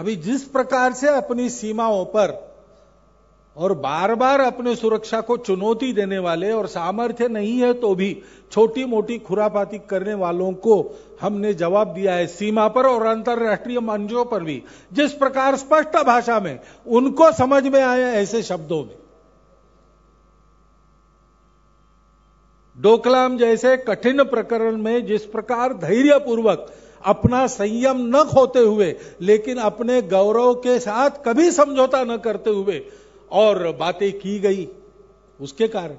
अभी जिस प्रकार से अपनी सीमाओं पर और बार बार अपने सुरक्षा को चुनौती देने वाले और सामर्थ्य नहीं है तो भी छोटी मोटी खुरापाती करने वालों को हमने जवाब दिया है सीमा पर और अंतर्राष्ट्रीय मंचों पर भी जिस प्रकार स्पष्ट भाषा में उनको समझ में आया ऐसे शब्दों में डोकलाम जैसे कठिन प्रकरण में जिस प्रकार धैर्यपूर्वक पूर्वक अपना संयम न खोते हुए लेकिन अपने गौरव के साथ कभी समझौता न करते हुए और बातें की गई उसके कारण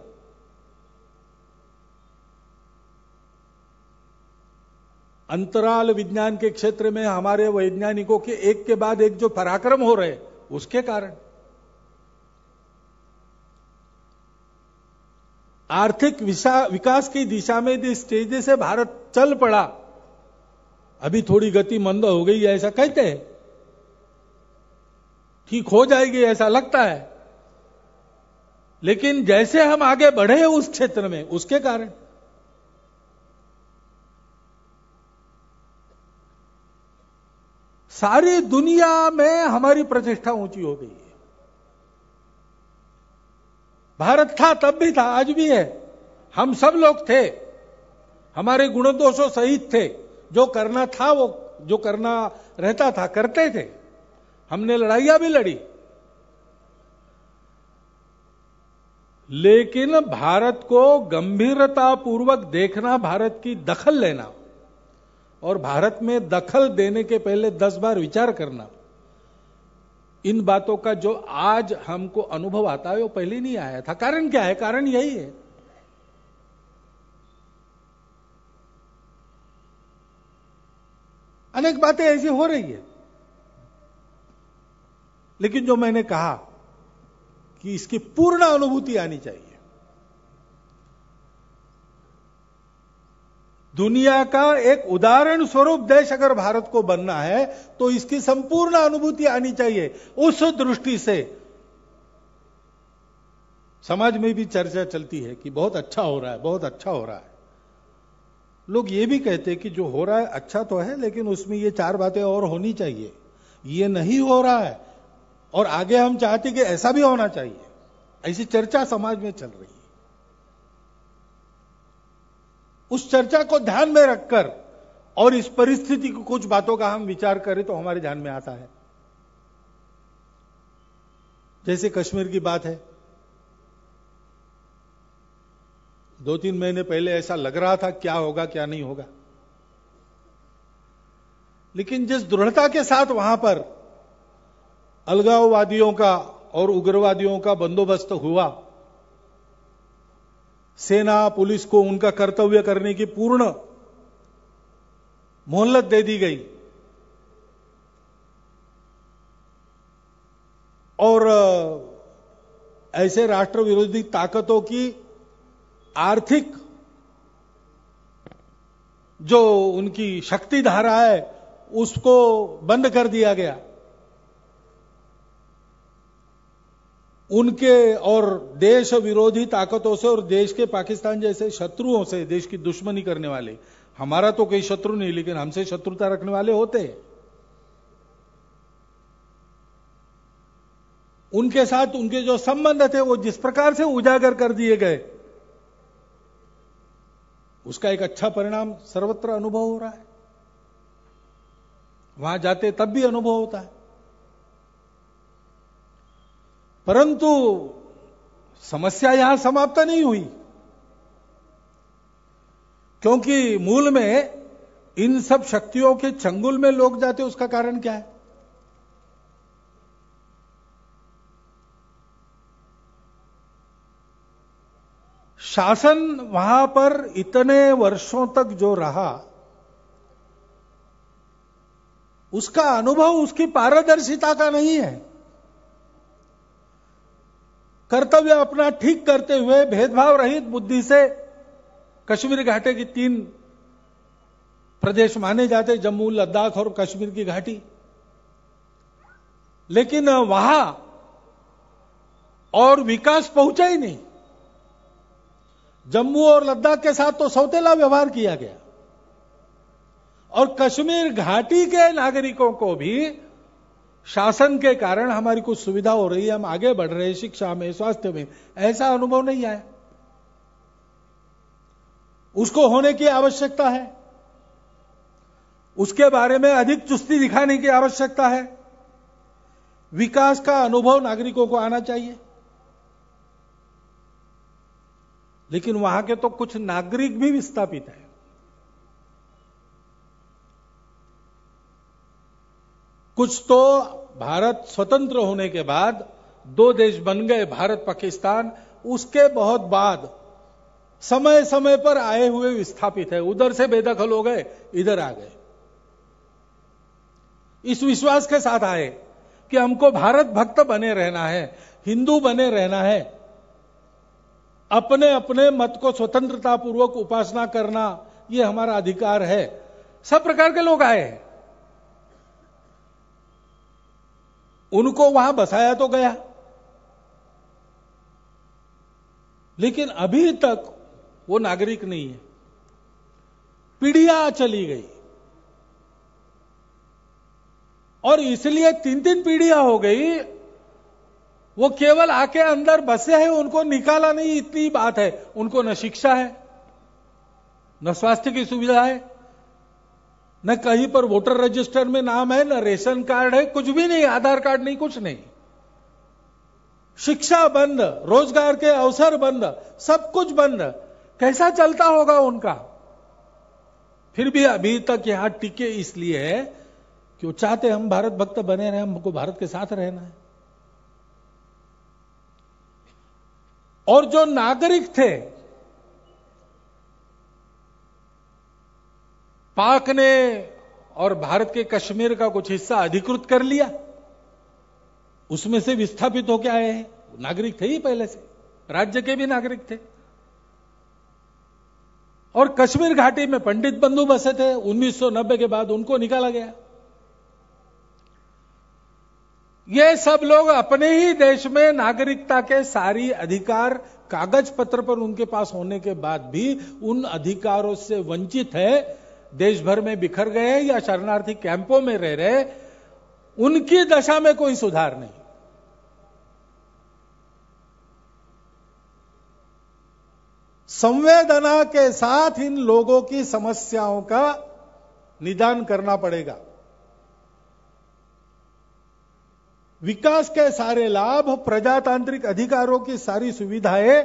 अंतराल विज्ञान के क्षेत्र में हमारे वैज्ञानिकों के एक के बाद एक जो पराक्रम हो रहे उसके कारण आर्थिक विकास की दिशा में जिस तेजी से भारत चल पड़ा अभी थोड़ी गति मंद हो गई है ऐसा कहते हैं ठीक हो जाएगी ऐसा लगता है लेकिन जैसे हम आगे बढ़े उस क्षेत्र में उसके कारण सारी दुनिया में हमारी प्रतिष्ठा ऊंची हो गई है भारत था तब भी था आज भी है हम सब लोग थे हमारे गुण दोषों सहित थे जो करना था वो जो करना रहता था करते थे हमने लड़ाइया भी लड़ी लेकिन भारत को गंभीरता पूर्वक देखना भारत की दखल लेना और भारत में दखल देने के पहले दस बार विचार करना इन बातों का जो आज हमको अनुभव आता है वो पहले नहीं आया था कारण क्या है कारण यही है अनेक बातें ऐसी हो रही है लेकिन जो मैंने कहा कि इसकी पूर्ण अनुभूति आनी चाहिए दुनिया का एक उदाहरण स्वरूप देश अगर भारत को बनना है तो इसकी संपूर्ण अनुभूति आनी चाहिए उस दृष्टि से समाज में भी चर्चा चलती है कि बहुत अच्छा हो रहा है बहुत अच्छा हो रहा है लोग ये भी कहते कि जो हो रहा है अच्छा तो है लेकिन उसमें ये चार बातें और होनी चाहिए ये नहीं हो रहा है और आगे हम चाहते कि ऐसा भी होना चाहिए ऐसी चर्चा समाज में चल रही है उस चर्चा को ध्यान में रखकर और इस परिस्थिति की कुछ बातों का हम विचार करें तो हमारे ध्यान में आता है जैसे कश्मीर की बात है दो तीन महीने पहले ऐसा लग रहा था क्या होगा क्या नहीं होगा लेकिन जिस दृढ़ता के साथ वहां पर अलगाववादियों का और उग्रवादियों का बंदोबस्त हुआ सेना पुलिस को उनका कर्तव्य करने की पूर्ण मोहल्लत दे दी गई और ऐसे राष्ट्र विरोधी ताकतों की आर्थिक जो उनकी शक्ति धारा है उसको बंद कर दिया गया उनके और देश विरोधी ताकतों से और देश के पाकिस्तान जैसे शत्रुओं से देश की दुश्मनी करने वाले हमारा तो कोई शत्रु नहीं लेकिन हमसे शत्रुता रखने वाले होते उनके साथ उनके जो संबंध थे वो जिस प्रकार से उजागर कर दिए गए उसका एक अच्छा परिणाम सर्वत्र अनुभव हो रहा है वहां जाते तब भी अनुभव होता है परंतु समस्या यहां समाप्त नहीं हुई क्योंकि मूल में इन सब शक्तियों के चंगुल में लोग जाते उसका कारण क्या है शासन वहां पर इतने वर्षों तक जो रहा उसका अनुभव उसकी पारदर्शिता का नहीं है कर्तव्य अपना ठीक करते हुए भेदभाव रहित बुद्धि से कश्मीर घाटे की तीन प्रदेश माने जाते जम्मू लद्दाख और कश्मीर की घाटी लेकिन वहां और विकास पहुंचा ही नहीं जम्मू और लद्दाख के साथ तो सौतेला व्यवहार किया गया और कश्मीर घाटी के नागरिकों को भी शासन के कारण हमारी कुछ सुविधा हो रही है हम आगे बढ़ रहे हैं शिक्षा में स्वास्थ्य में ऐसा अनुभव नहीं आया उसको होने की आवश्यकता है उसके बारे में अधिक चुस्ती दिखाने की आवश्यकता है विकास का अनुभव नागरिकों को आना चाहिए लेकिन वहां के तो कुछ नागरिक भी विस्थापित है कुछ तो भारत स्वतंत्र होने के बाद दो देश बन गए भारत पाकिस्तान उसके बहुत बाद समय समय पर आए हुए विस्थापित है उधर से बेदखल हो गए इधर आ गए इस विश्वास के साथ आए कि हमको भारत भक्त बने रहना है हिंदू बने रहना है अपने अपने मत को स्वतंत्रता पूर्वक उपासना करना यह हमारा अधिकार है सब प्रकार के लोग आए उनको वहां बसाया तो गया लेकिन अभी तक वो नागरिक नहीं है पीढ़ियां चली गई और इसलिए तीन तीन पीढ़ियां हो गई वो केवल आके अंदर बसे हैं उनको निकाला नहीं इतनी बात है उनको न शिक्षा है न स्वास्थ्य की सुविधा है न कहीं पर वोटर रजिस्टर में नाम है न रेशन कार्ड है कुछ भी नहीं आधार कार्ड नहीं कुछ नहीं शिक्षा बंद रोजगार के अवसर बंद सब कुछ बंद कैसा चलता होगा उनका फिर भी अभी तक यहां टिके इसलिए है कि वो चाहते हम भारत भक्त बने रहे हमको भारत के साथ रहना है और जो नागरिक थे पाक ने और भारत के कश्मीर का कुछ हिस्सा अधिकृत कर लिया उसमें से विस्थापित होकर आए हैं नागरिक थे ही पहले से राज्य के भी नागरिक थे और कश्मीर घाटी में पंडित बंधु बसे थे 1990 के बाद उनको निकाला गया ये सब लोग अपने ही देश में नागरिकता के सारी अधिकार कागज पत्र पर उनके पास होने के बाद भी उन अधिकारों से वंचित है देश भर में बिखर गए या शरणार्थी कैंपों में रह रहे उनकी दशा में कोई सुधार नहीं संवेदना के साथ इन लोगों की समस्याओं का निदान करना पड़ेगा विकास के सारे लाभ प्रजातांत्रिक अधिकारों की सारी सुविधाएं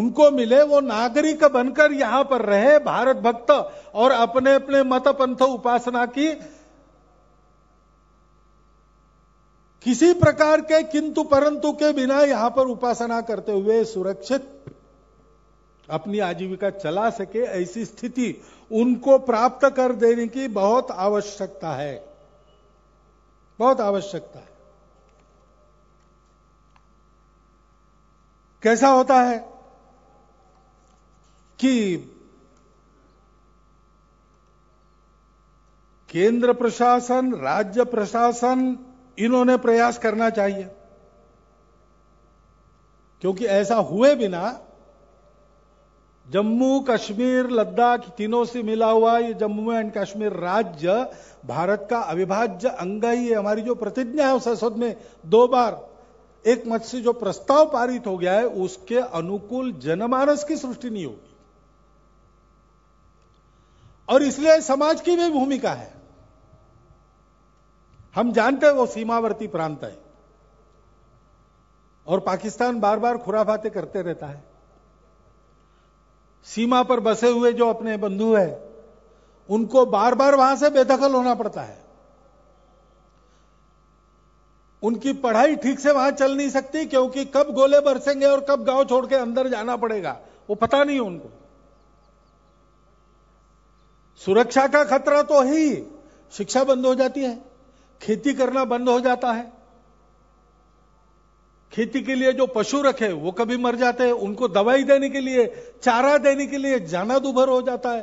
उनको मिले वो नागरिक बनकर यहां पर रहे भारत भक्त और अपने अपने मत पंथ उपासना की किसी प्रकार के किंतु परंतु के बिना यहां पर उपासना करते हुए सुरक्षित अपनी आजीविका चला सके ऐसी स्थिति उनको प्राप्त कर देने की बहुत आवश्यकता है बहुत आवश्यकता है कैसा होता है कि केंद्र प्रशासन राज्य प्रशासन इन्होंने प्रयास करना चाहिए क्योंकि ऐसा हुए बिना जम्मू कश्मीर लद्दाख तीनों से मिला हुआ ये जम्मू एंड कश्मीर राज्य भारत का अविभाज्य अंग ही है हमारी जो प्रतिज्ञा है संसद में दो बार एक मत से जो प्रस्ताव पारित हो गया है उसके अनुकूल जनमानस की सृष्टि नहीं होगी और इसलिए समाज की भी भूमिका है हम जानते हैं वो सीमावर्ती प्रांत है और पाकिस्तान बार बार खुराफाते करते रहता है सीमा पर बसे हुए जो अपने बंधु है उनको बार बार वहां से बेदखल होना पड़ता है उनकी पढ़ाई ठीक से वहां चल नहीं सकती क्योंकि कब गोले बरसेंगे और कब गांव छोड़ के अंदर जाना पड़ेगा वो पता नहीं उनको सुरक्षा का खतरा तो ही शिक्षा बंद हो जाती है खेती करना बंद हो जाता है खेती के लिए जो पशु रखे वो कभी मर जाते हैं उनको दवाई देने के लिए चारा देने के लिए जाना दुभर हो जाता है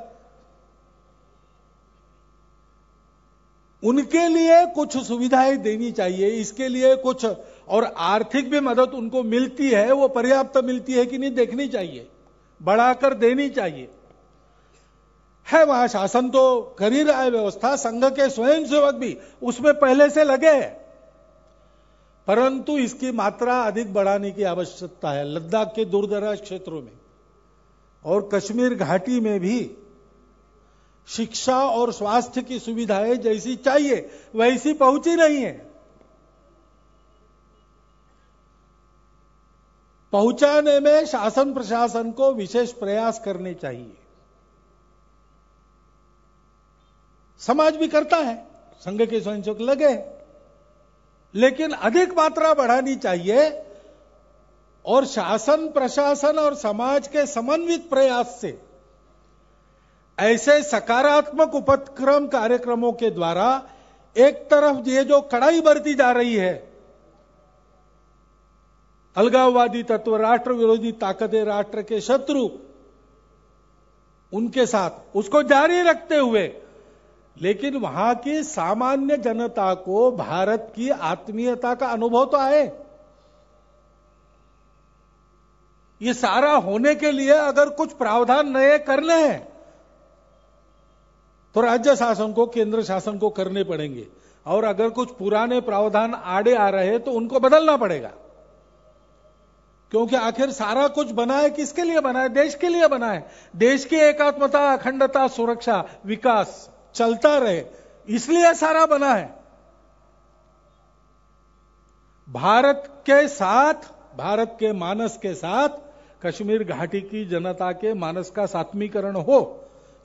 उनके लिए कुछ सुविधाएं देनी चाहिए इसके लिए कुछ और आर्थिक भी मदद उनको मिलती है वो पर्याप्त मिलती है कि नहीं देखनी चाहिए बढ़ाकर देनी चाहिए है वहां शासन तो कर ही रहा है व्यवस्था संघ के स्वयंसेवक भी उसमें पहले से लगे हैं परंतु इसकी मात्रा अधिक बढ़ाने की आवश्यकता है लद्दाख के दूरदराज क्षेत्रों में और कश्मीर घाटी में भी शिक्षा और स्वास्थ्य की सुविधाएं जैसी चाहिए वैसी पहुंची नहीं है पहुंचाने में शासन प्रशासन को विशेष प्रयास करने चाहिए समाज भी करता है संघ के स्वयंसेवक लगे लेकिन अधिक मात्रा बढ़ानी चाहिए और शासन प्रशासन और समाज के समन्वित प्रयास से ऐसे सकारात्मक उपक्रम कार्यक्रमों के द्वारा एक तरफ ये जो कड़ाई बरती जा रही है अलगाववादी तत्व राष्ट्र विरोधी ताकतें राष्ट्र के शत्रु उनके साथ उसको जारी रखते हुए लेकिन वहां की सामान्य जनता को भारत की आत्मीयता का अनुभव तो आए ये सारा होने के लिए अगर कुछ प्रावधान नए करने हैं तो राज्य शासन को केंद्र शासन को करने पड़ेंगे और अगर कुछ पुराने प्रावधान आड़े आ रहे तो उनको बदलना पड़ेगा क्योंकि आखिर सारा कुछ बना है किसके लिए बना है देश के लिए बना है देश की एकात्मता अखंडता सुरक्षा विकास चलता रहे इसलिए सारा बना है भारत के साथ भारत के मानस के साथ कश्मीर घाटी की जनता के मानस का सात्मीकरण हो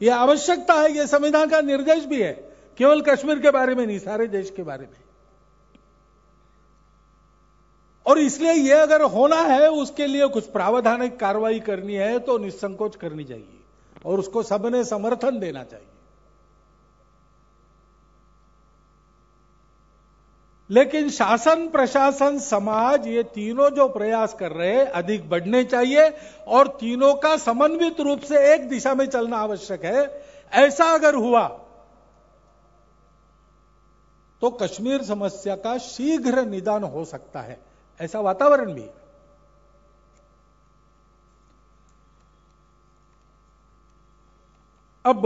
यह आवश्यकता है यह संविधान का निर्देश भी है केवल कश्मीर के बारे में नहीं सारे देश के बारे में और इसलिए यह अगर होना है उसके लिए कुछ प्रावधानिक कार्रवाई करनी है तो निसंकोच करनी चाहिए और उसको सबने समर्थन देना चाहिए लेकिन शासन प्रशासन समाज ये तीनों जो प्रयास कर रहे हैं अधिक बढ़ने चाहिए और तीनों का समन्वित रूप से एक दिशा में चलना आवश्यक है ऐसा अगर हुआ तो कश्मीर समस्या का शीघ्र निदान हो सकता है ऐसा वातावरण भी अब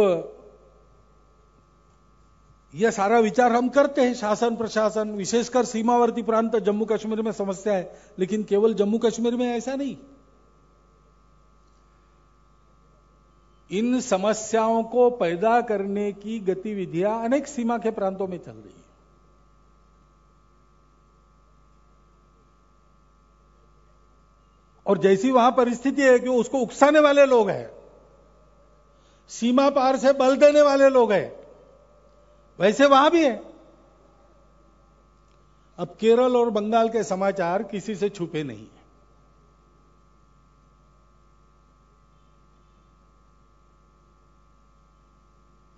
यह सारा विचार हम करते हैं शासन प्रशासन विशेषकर सीमावर्ती प्रांत जम्मू कश्मीर में समस्या है लेकिन केवल जम्मू कश्मीर में ऐसा नहीं इन समस्याओं को पैदा करने की गतिविधियां अनेक सीमा के प्रांतों में चल रही है और जैसी वहां परिस्थिति है कि उसको उकसाने वाले लोग हैं सीमा पार से बल देने वाले लोग हैं वैसे वहां भी है अब केरल और बंगाल के समाचार किसी से छुपे नहीं है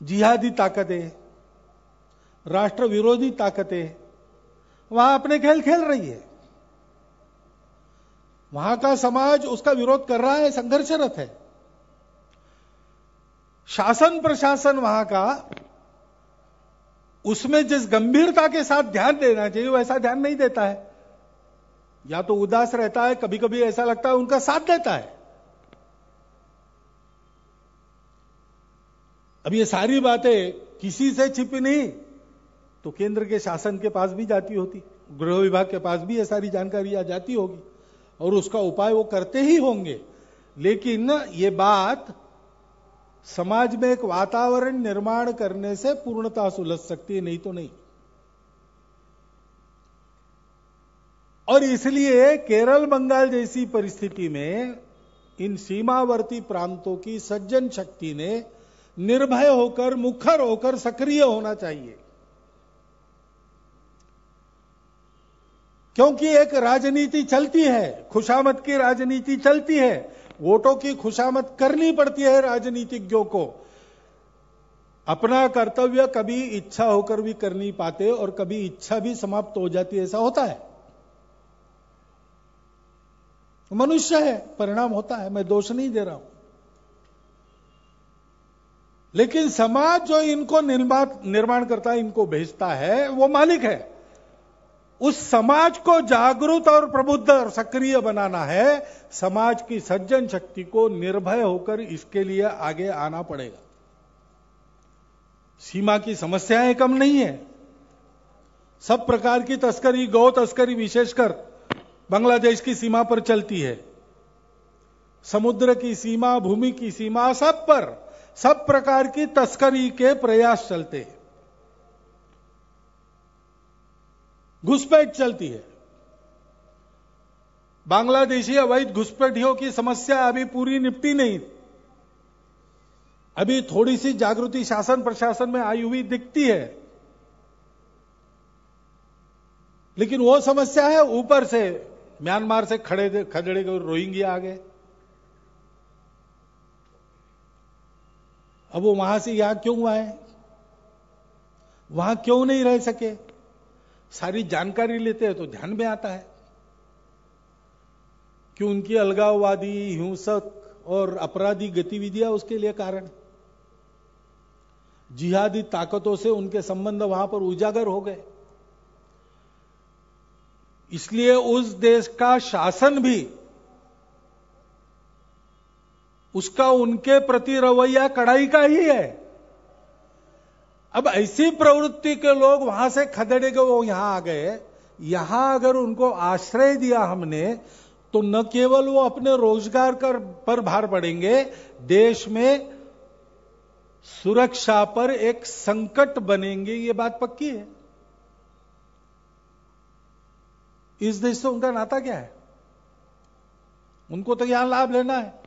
जिहादी ताकतें राष्ट्र विरोधी ताकतें वहां अपने खेल खेल रही है वहां का समाज उसका विरोध कर रहा है संघर्षरत है शासन प्रशासन वहां का उसमें जिस गंभीरता के साथ ध्यान देना चाहिए वो ऐसा ध्यान नहीं देता है या तो उदास रहता है कभी कभी ऐसा लगता है उनका साथ देता है अब ये सारी बातें किसी से छिपी नहीं तो केंद्र के शासन के पास भी जाती होती गृह विभाग के पास भी ये सारी जानकारी आ जाती होगी और उसका उपाय वो करते ही होंगे लेकिन ये बात समाज में एक वातावरण निर्माण करने से पूर्णता सुलझ सकती है नहीं तो नहीं और इसलिए केरल बंगाल जैसी परिस्थिति में इन सीमावर्ती प्रांतों की सज्जन शक्ति ने निर्भय होकर मुखर होकर सक्रिय होना चाहिए क्योंकि एक राजनीति चलती है खुशामद की राजनीति चलती है वोटों की खुशामद करनी पड़ती है राजनीतिज्ञों को अपना कर्तव्य कभी इच्छा होकर भी कर नहीं पाते और कभी इच्छा भी समाप्त हो जाती है ऐसा होता है मनुष्य है परिणाम होता है मैं दोष नहीं दे रहा हूं लेकिन समाज जो इनको निर्माण निर्माण करता है इनको भेजता है वो मालिक है उस समाज को जागरूक और प्रबुद्ध और सक्रिय बनाना है समाज की सज्जन शक्ति को निर्भय होकर इसके लिए आगे आना पड़ेगा सीमा की समस्याएं कम नहीं है सब प्रकार की तस्करी गौ तस्करी विशेषकर बांग्लादेश की सीमा पर चलती है समुद्र की सीमा भूमि की सीमा सब पर सब प्रकार की तस्करी के प्रयास चलते हैं घुसपैठ चलती है बांग्लादेशी अवैध घुसपैठियों की समस्या अभी पूरी निपटी नहीं अभी थोड़ी सी जागृति शासन प्रशासन में आई हुई दिखती है लेकिन वो समस्या है ऊपर से म्यांमार से खड़े खड़े रोहिंग्या आ गए अब वो वहां से यहां क्यों आए वहां क्यों नहीं रह सके सारी जानकारी लेते हैं तो ध्यान में आता है कि उनकी अलगाववादी हिंसक और अपराधी गतिविधियां उसके लिए कारण जिहादी ताकतों से उनके संबंध वहां पर उजागर हो गए इसलिए उस देश का शासन भी उसका उनके प्रति रवैया कड़ाई का ही है अब ऐसी प्रवृत्ति के लोग वहां से खदेड़े गए वो यहां आ गए यहां अगर उनको आश्रय दिया हमने तो न केवल वो अपने रोजगार कर पर भार पड़ेंगे देश में सुरक्षा पर एक संकट बनेंगे ये बात पक्की है इस देश से उनका नाता क्या है उनको तो यहां लाभ लेना है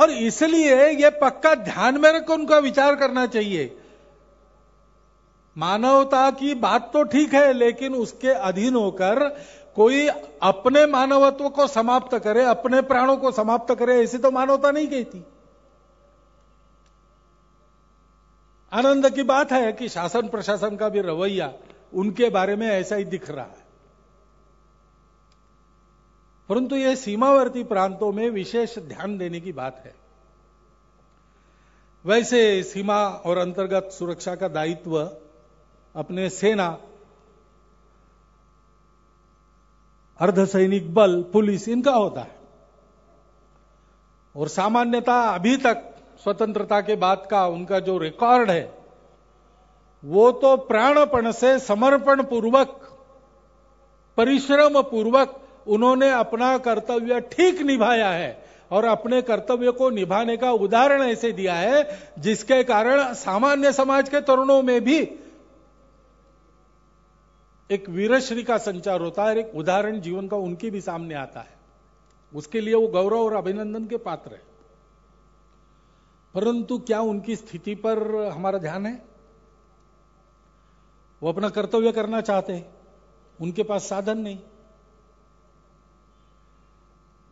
और इसलिए यह पक्का ध्यान में रखकर उनका विचार करना चाहिए मानवता की बात तो ठीक है लेकिन उसके अधीन होकर कोई अपने मानवत्व को समाप्त करे अपने प्राणों को समाप्त करे ऐसी तो मानवता नहीं कहती आनंद की बात है कि शासन प्रशासन का भी रवैया उनके बारे में ऐसा ही दिख रहा है परंतु यह सीमावर्ती प्रांतों में विशेष ध्यान देने की बात है वैसे सीमा और अंतर्गत सुरक्षा का दायित्व अपने सेना अर्धसैनिक बल पुलिस इनका होता है और सामान्यता अभी तक स्वतंत्रता के बाद का उनका जो रिकॉर्ड है वो तो प्राणपण से समर्पण पूर्वक परिश्रम पूर्वक उन्होंने अपना कर्तव्य ठीक निभाया है और अपने कर्तव्य को निभाने का उदाहरण ऐसे दिया है जिसके कारण सामान्य समाज के तरुणों में भी एक वीरश्री का संचार होता है एक उदाहरण जीवन का उनकी भी सामने आता है उसके लिए वो गौरव और अभिनंदन के पात्र है परंतु क्या उनकी स्थिति पर हमारा ध्यान है वो अपना कर्तव्य करना चाहते हैं उनके पास साधन नहीं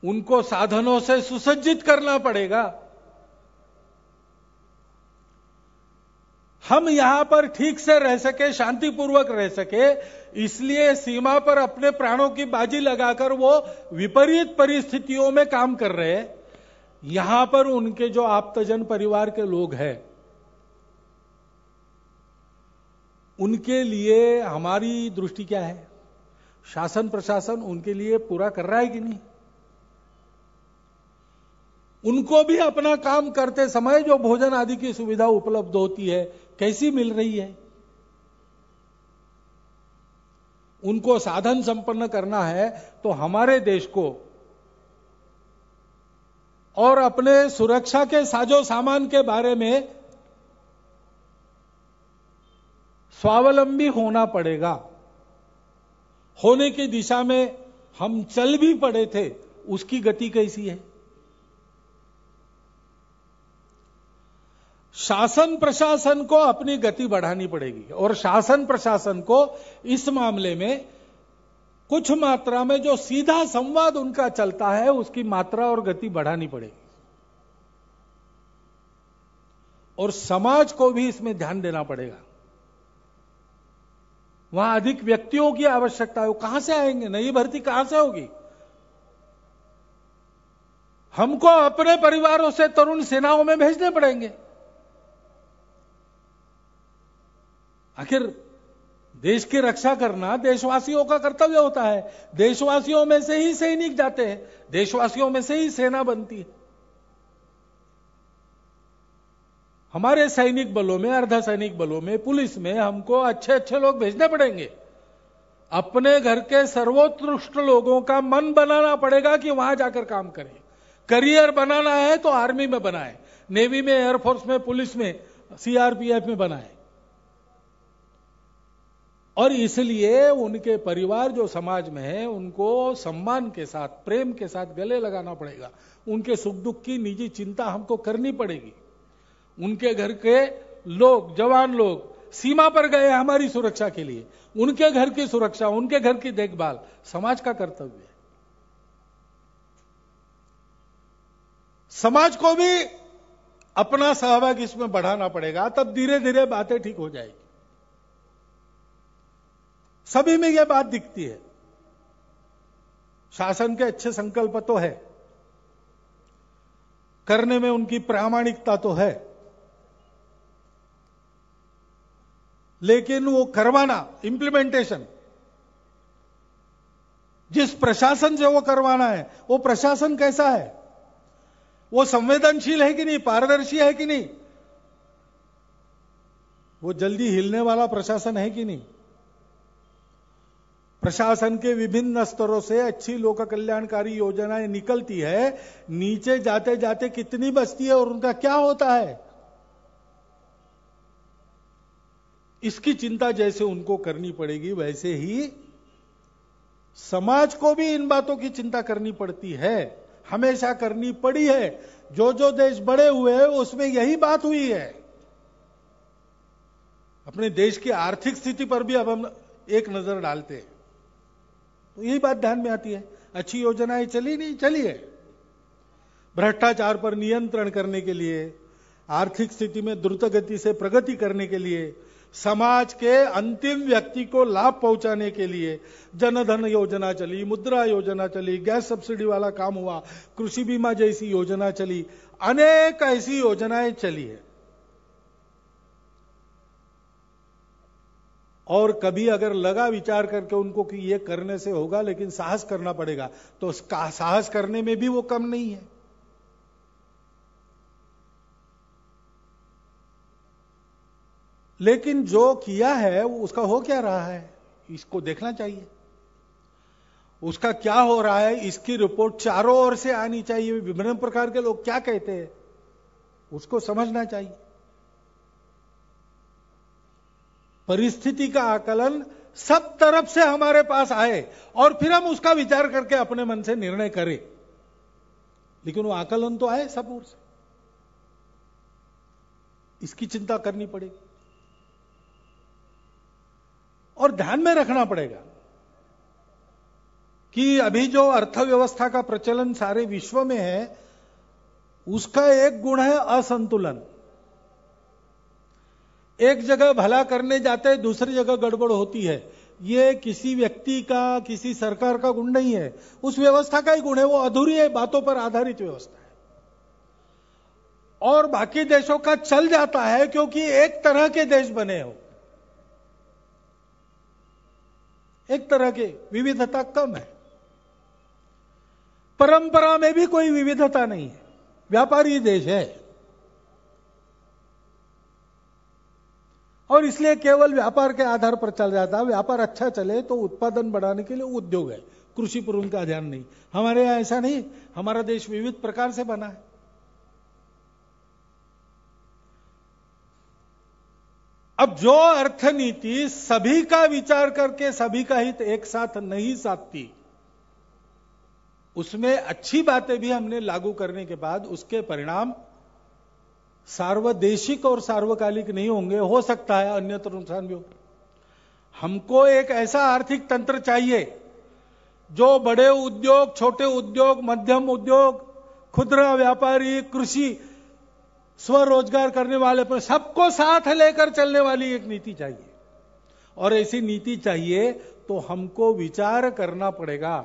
उनको साधनों से सुसज्जित करना पड़ेगा हम यहां पर ठीक से रह सके शांतिपूर्वक रह सके इसलिए सीमा पर अपने प्राणों की बाजी लगाकर वो विपरीत परिस्थितियों में काम कर रहे हैं यहां पर उनके जो आप्तजन परिवार के लोग हैं उनके लिए हमारी दृष्टि क्या है शासन प्रशासन उनके लिए पूरा कर रहा है कि नहीं उनको भी अपना काम करते समय जो भोजन आदि की सुविधा उपलब्ध होती है कैसी मिल रही है उनको साधन संपन्न करना है तो हमारे देश को और अपने सुरक्षा के साजो सामान के बारे में स्वावलंबी होना पड़ेगा होने की दिशा में हम चल भी पड़े थे उसकी गति कैसी है शासन प्रशासन को अपनी गति बढ़ानी पड़ेगी और शासन प्रशासन को इस मामले में कुछ मात्रा में जो सीधा संवाद उनका चलता है उसकी मात्रा और गति बढ़ानी पड़ेगी और समाज को भी इसमें ध्यान देना पड़ेगा वहां अधिक व्यक्तियों की आवश्यकता है वो कहां से आएंगे नई भर्ती कहां से होगी हमको अपने परिवारों से तरुण सेनाओं में भेजने पड़ेंगे आखिर देश की रक्षा करना देशवासियों का कर्तव्य होता है देशवासियों में से ही सैनिक जाते हैं देशवासियों में से ही सेना बनती है हमारे सैनिक बलों में अर्ध सैनिक बलों में पुलिस में हमको अच्छे अच्छे लोग भेजने पड़ेंगे अपने घर के सर्वोत्कृष्ट लोगों का मन बनाना पड़ेगा कि वहां जाकर काम करें करियर बनाना है तो आर्मी में बनाए नेवी में एयरफोर्स में पुलिस में सीआरपीएफ में बनाए और इसलिए उनके परिवार जो समाज में है उनको सम्मान के साथ प्रेम के साथ गले लगाना पड़ेगा उनके सुख दुख की निजी चिंता हमको करनी पड़ेगी उनके घर के लोग जवान लोग सीमा पर गए हमारी सुरक्षा के लिए उनके घर की सुरक्षा उनके घर की देखभाल समाज का कर्तव्य है समाज को भी अपना सहभाग इसमें बढ़ाना पड़ेगा तब धीरे धीरे बातें ठीक हो जाएगी सभी में यह बात दिखती है शासन के अच्छे संकल्प तो है करने में उनकी प्रामाणिकता तो है लेकिन वो करवाना इंप्लीमेंटेशन जिस प्रशासन से वो करवाना है वो प्रशासन कैसा है वो संवेदनशील है कि नहीं पारदर्शी है कि नहीं वो जल्दी हिलने वाला प्रशासन है कि नहीं प्रशासन के विभिन्न स्तरों से अच्छी लोक कल्याणकारी योजनाएं निकलती है नीचे जाते जाते कितनी बचती है और उनका क्या होता है इसकी चिंता जैसे उनको करनी पड़ेगी वैसे ही समाज को भी इन बातों की चिंता करनी पड़ती है हमेशा करनी पड़ी है जो जो देश बड़े हुए हैं उसमें यही बात हुई है अपने देश की आर्थिक स्थिति पर भी अब हम एक नजर डालते हैं तो यही बात ध्यान में आती है अच्छी योजनाएं चली नहीं चली है भ्रष्टाचार पर नियंत्रण करने के लिए आर्थिक स्थिति में द्रुत गति से प्रगति करने के लिए समाज के अंतिम व्यक्ति को लाभ पहुंचाने के लिए जनधन योजना चली मुद्रा योजना चली गैस सब्सिडी वाला काम हुआ कृषि बीमा जैसी योजना चली अनेक ऐसी योजनाएं चली है और कभी अगर लगा विचार करके उनको कि ये करने से होगा लेकिन साहस करना पड़ेगा तो साहस करने में भी वो कम नहीं है लेकिन जो किया है उसका हो क्या रहा है इसको देखना चाहिए उसका क्या हो रहा है इसकी रिपोर्ट चारों ओर से आनी चाहिए विभिन्न प्रकार के लोग क्या कहते हैं उसको समझना चाहिए परिस्थिति का आकलन सब तरफ से हमारे पास आए और फिर हम उसका विचार करके अपने मन से निर्णय करें लेकिन वो आकलन तो आए सब ओर से इसकी चिंता करनी पड़ेगी और ध्यान में रखना पड़ेगा कि अभी जो अर्थव्यवस्था का प्रचलन सारे विश्व में है उसका एक गुण है असंतुलन एक जगह भला करने जाते हैं दूसरी जगह गड़बड़ होती है ये किसी व्यक्ति का किसी सरकार का गुण नहीं है उस व्यवस्था का ही गुण है वो अधूरी है बातों पर आधारित व्यवस्था है और बाकी देशों का चल जाता है क्योंकि एक तरह के देश बने हो एक तरह के विविधता कम है परंपरा में भी कोई विविधता नहीं है व्यापारी देश है और इसलिए केवल व्यापार के आधार पर चल जाता है व्यापार अच्छा चले तो उत्पादन बढ़ाने के लिए उद्योग है कृषि पर उनका ध्यान नहीं हमारे यहां ऐसा नहीं हमारा देश विविध प्रकार से बना है अब जो अर्थनीति सभी का विचार करके सभी का हित एक साथ नहीं साधती उसमें अच्छी बातें भी हमने लागू करने के बाद उसके परिणाम सार्वदेशिक और सार्वकालिक नहीं होंगे हो सकता है अन्यत्र नुकसान भी हो हमको एक ऐसा आर्थिक तंत्र चाहिए जो बड़े उद्योग छोटे उद्योग मध्यम उद्योग खुदरा व्यापारी कृषि स्वरोजगार करने वाले पर सबको साथ लेकर चलने वाली एक नीति चाहिए और ऐसी नीति चाहिए तो हमको विचार करना पड़ेगा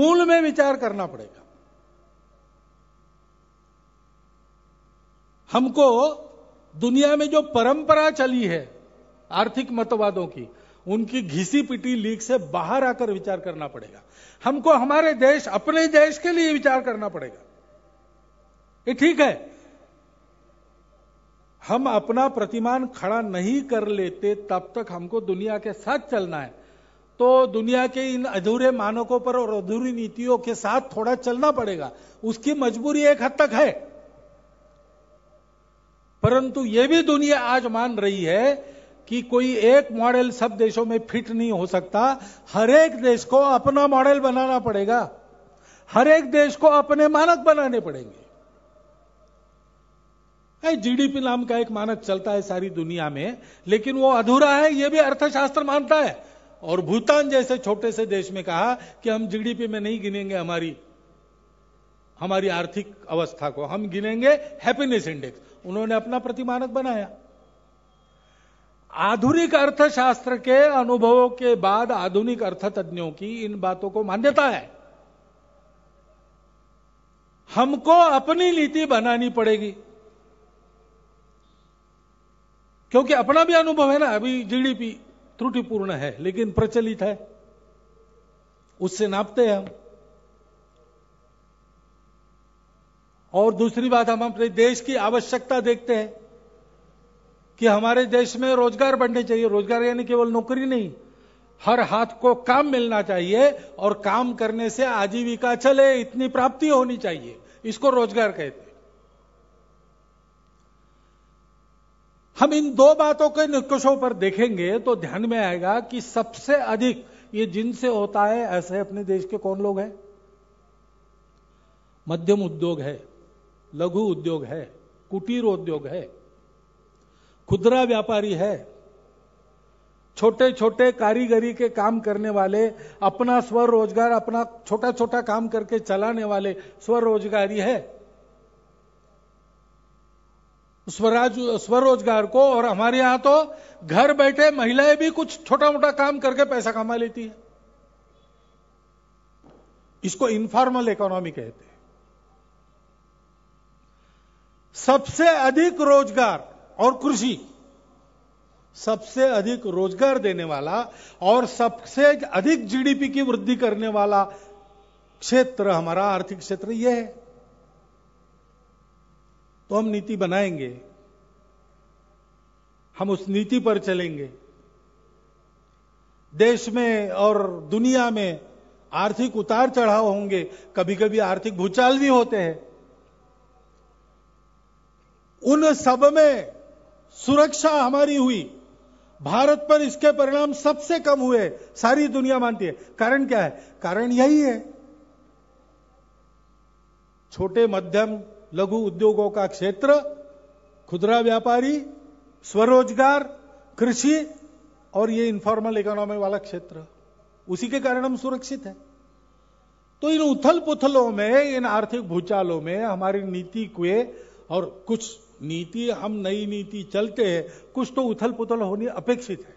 मूल में विचार करना पड़ेगा हमको दुनिया में जो परंपरा चली है आर्थिक मतवादों की उनकी घिसी पिटी लीक से बाहर आकर विचार करना पड़ेगा हमको हमारे देश अपने देश के लिए विचार करना पड़ेगा ये ठीक है हम अपना प्रतिमान खड़ा नहीं कर लेते तब तक हमको दुनिया के साथ चलना है तो दुनिया के इन अधूरे मानकों पर और अधूरी नीतियों के साथ थोड़ा चलना पड़ेगा उसकी मजबूरी एक हद तक है परंतु यह भी दुनिया आज मान रही है कि कोई एक मॉडल सब देशों में फिट नहीं हो सकता हर एक देश को अपना मॉडल बनाना पड़ेगा हर एक देश को अपने मानक बनाने पड़ेंगे जीडीपी नाम का एक मानक चलता है सारी दुनिया में लेकिन वो अधूरा है यह भी अर्थशास्त्र मानता है और भूटान जैसे छोटे से देश में कहा कि हम जीडीपी में नहीं गिनेंगे हमारी हमारी आर्थिक अवस्था को हम गिनेंगे हैप्पीनेस इंडेक्स उन्होंने अपना प्रतिमानक बनाया आधुनिक अर्थशास्त्र के अनुभवों के बाद आधुनिक अर्थतज्ञों की इन बातों को मान्यता है हमको अपनी नीति बनानी पड़ेगी क्योंकि अपना भी अनुभव है ना अभी जीडीपी त्रुटिपूर्ण है लेकिन प्रचलित है उससे नापते हैं हम और दूसरी बात हम अपने देश की आवश्यकता देखते हैं कि हमारे देश में रोजगार बढ़ने चाहिए रोजगार यानी केवल नौकरी नहीं हर हाथ को काम मिलना चाहिए और काम करने से आजीविका चले इतनी प्राप्ति होनी चाहिए इसको रोजगार कहते हैं हम इन दो बातों के निकषों पर देखेंगे तो ध्यान में आएगा कि सबसे अधिक ये जिनसे होता है ऐसे अपने देश के कौन लोग हैं मध्यम उद्योग है लघु उद्योग है कुटीर उद्योग है खुदरा व्यापारी है छोटे छोटे कारीगरी के काम करने वाले अपना स्वरोजगार अपना छोटा छोटा काम करके चलाने वाले स्वरोजगारी है स्वराज स्वरोजगार को और हमारे यहां तो घर बैठे महिलाएं भी कुछ छोटा मोटा काम करके पैसा कमा लेती है इसको इनफॉर्मल इकोनॉमी कहते हैं सबसे अधिक रोजगार और कृषि सबसे अधिक रोजगार देने वाला और सबसे अधिक जीडीपी की वृद्धि करने वाला क्षेत्र हमारा आर्थिक क्षेत्र यह है तो हम नीति बनाएंगे हम उस नीति पर चलेंगे देश में और दुनिया में आर्थिक उतार चढ़ाव होंगे कभी कभी आर्थिक भूचाल भी होते हैं उन सब में सुरक्षा हमारी हुई भारत पर इसके परिणाम सबसे कम हुए सारी दुनिया मानती है कारण क्या है कारण यही है छोटे मध्यम लघु उद्योगों का क्षेत्र खुदरा व्यापारी स्वरोजगार कृषि और ये इनफॉर्मल इकोनॉमी वाला क्षेत्र उसी के कारण हम सुरक्षित हैं तो इन उथल पुथलों में इन आर्थिक भूचालों में हमारी नीति के और कुछ नीति हम नई नीति चलते हैं कुछ तो उथल पुथल होनी अपेक्षित है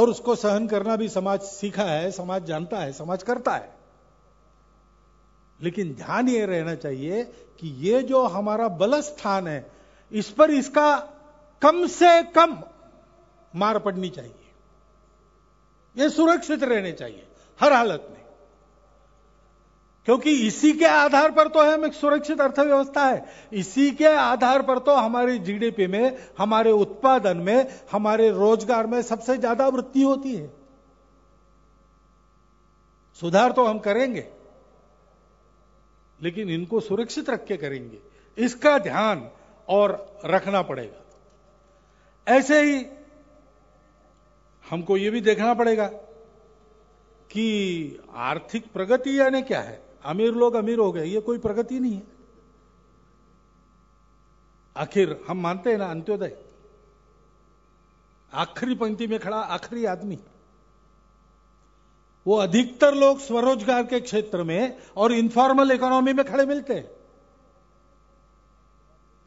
और उसको सहन करना भी समाज सीखा है समाज जानता है समाज करता है लेकिन ध्यान ये रहना चाहिए कि ये जो हमारा बल स्थान है इस पर इसका कम से कम मार पड़नी चाहिए ये सुरक्षित रहने चाहिए हर हालत में क्योंकि इसी के आधार पर तो हम एक सुरक्षित अर्थव्यवस्था है इसी के आधार पर तो हमारी जीडीपी में हमारे उत्पादन में हमारे रोजगार में सबसे ज्यादा वृद्धि होती है सुधार तो हम करेंगे लेकिन इनको सुरक्षित रख के करेंगे इसका ध्यान और रखना पड़ेगा ऐसे ही हमको यह भी देखना पड़ेगा कि आर्थिक प्रगति यानी क्या है अमीर लोग अमीर हो गए ये कोई प्रगति नहीं है आखिर हम मानते हैं ना अंत्योदय आखिरी पंक्ति में खड़ा आखिरी आदमी वो अधिकतर लोग स्वरोजगार के क्षेत्र में और इनफॉर्मल इकोनॉमी में खड़े मिलते हैं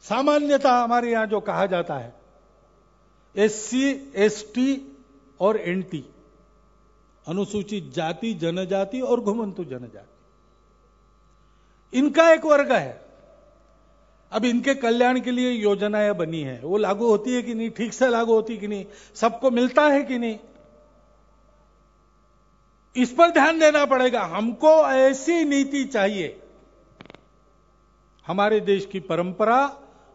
सामान्यता हमारे यहां जो कहा जाता है एससी एसटी और एनटी अनुसूचित जाति जनजाति और घुमंतु जनजाति इनका एक वर्ग है अब इनके कल्याण के लिए योजनाएं बनी है वो लागू होती है कि नहीं ठीक से लागू होती कि नहीं सबको मिलता है कि नहीं इस पर ध्यान देना पड़ेगा हमको ऐसी नीति चाहिए हमारे देश की परंपरा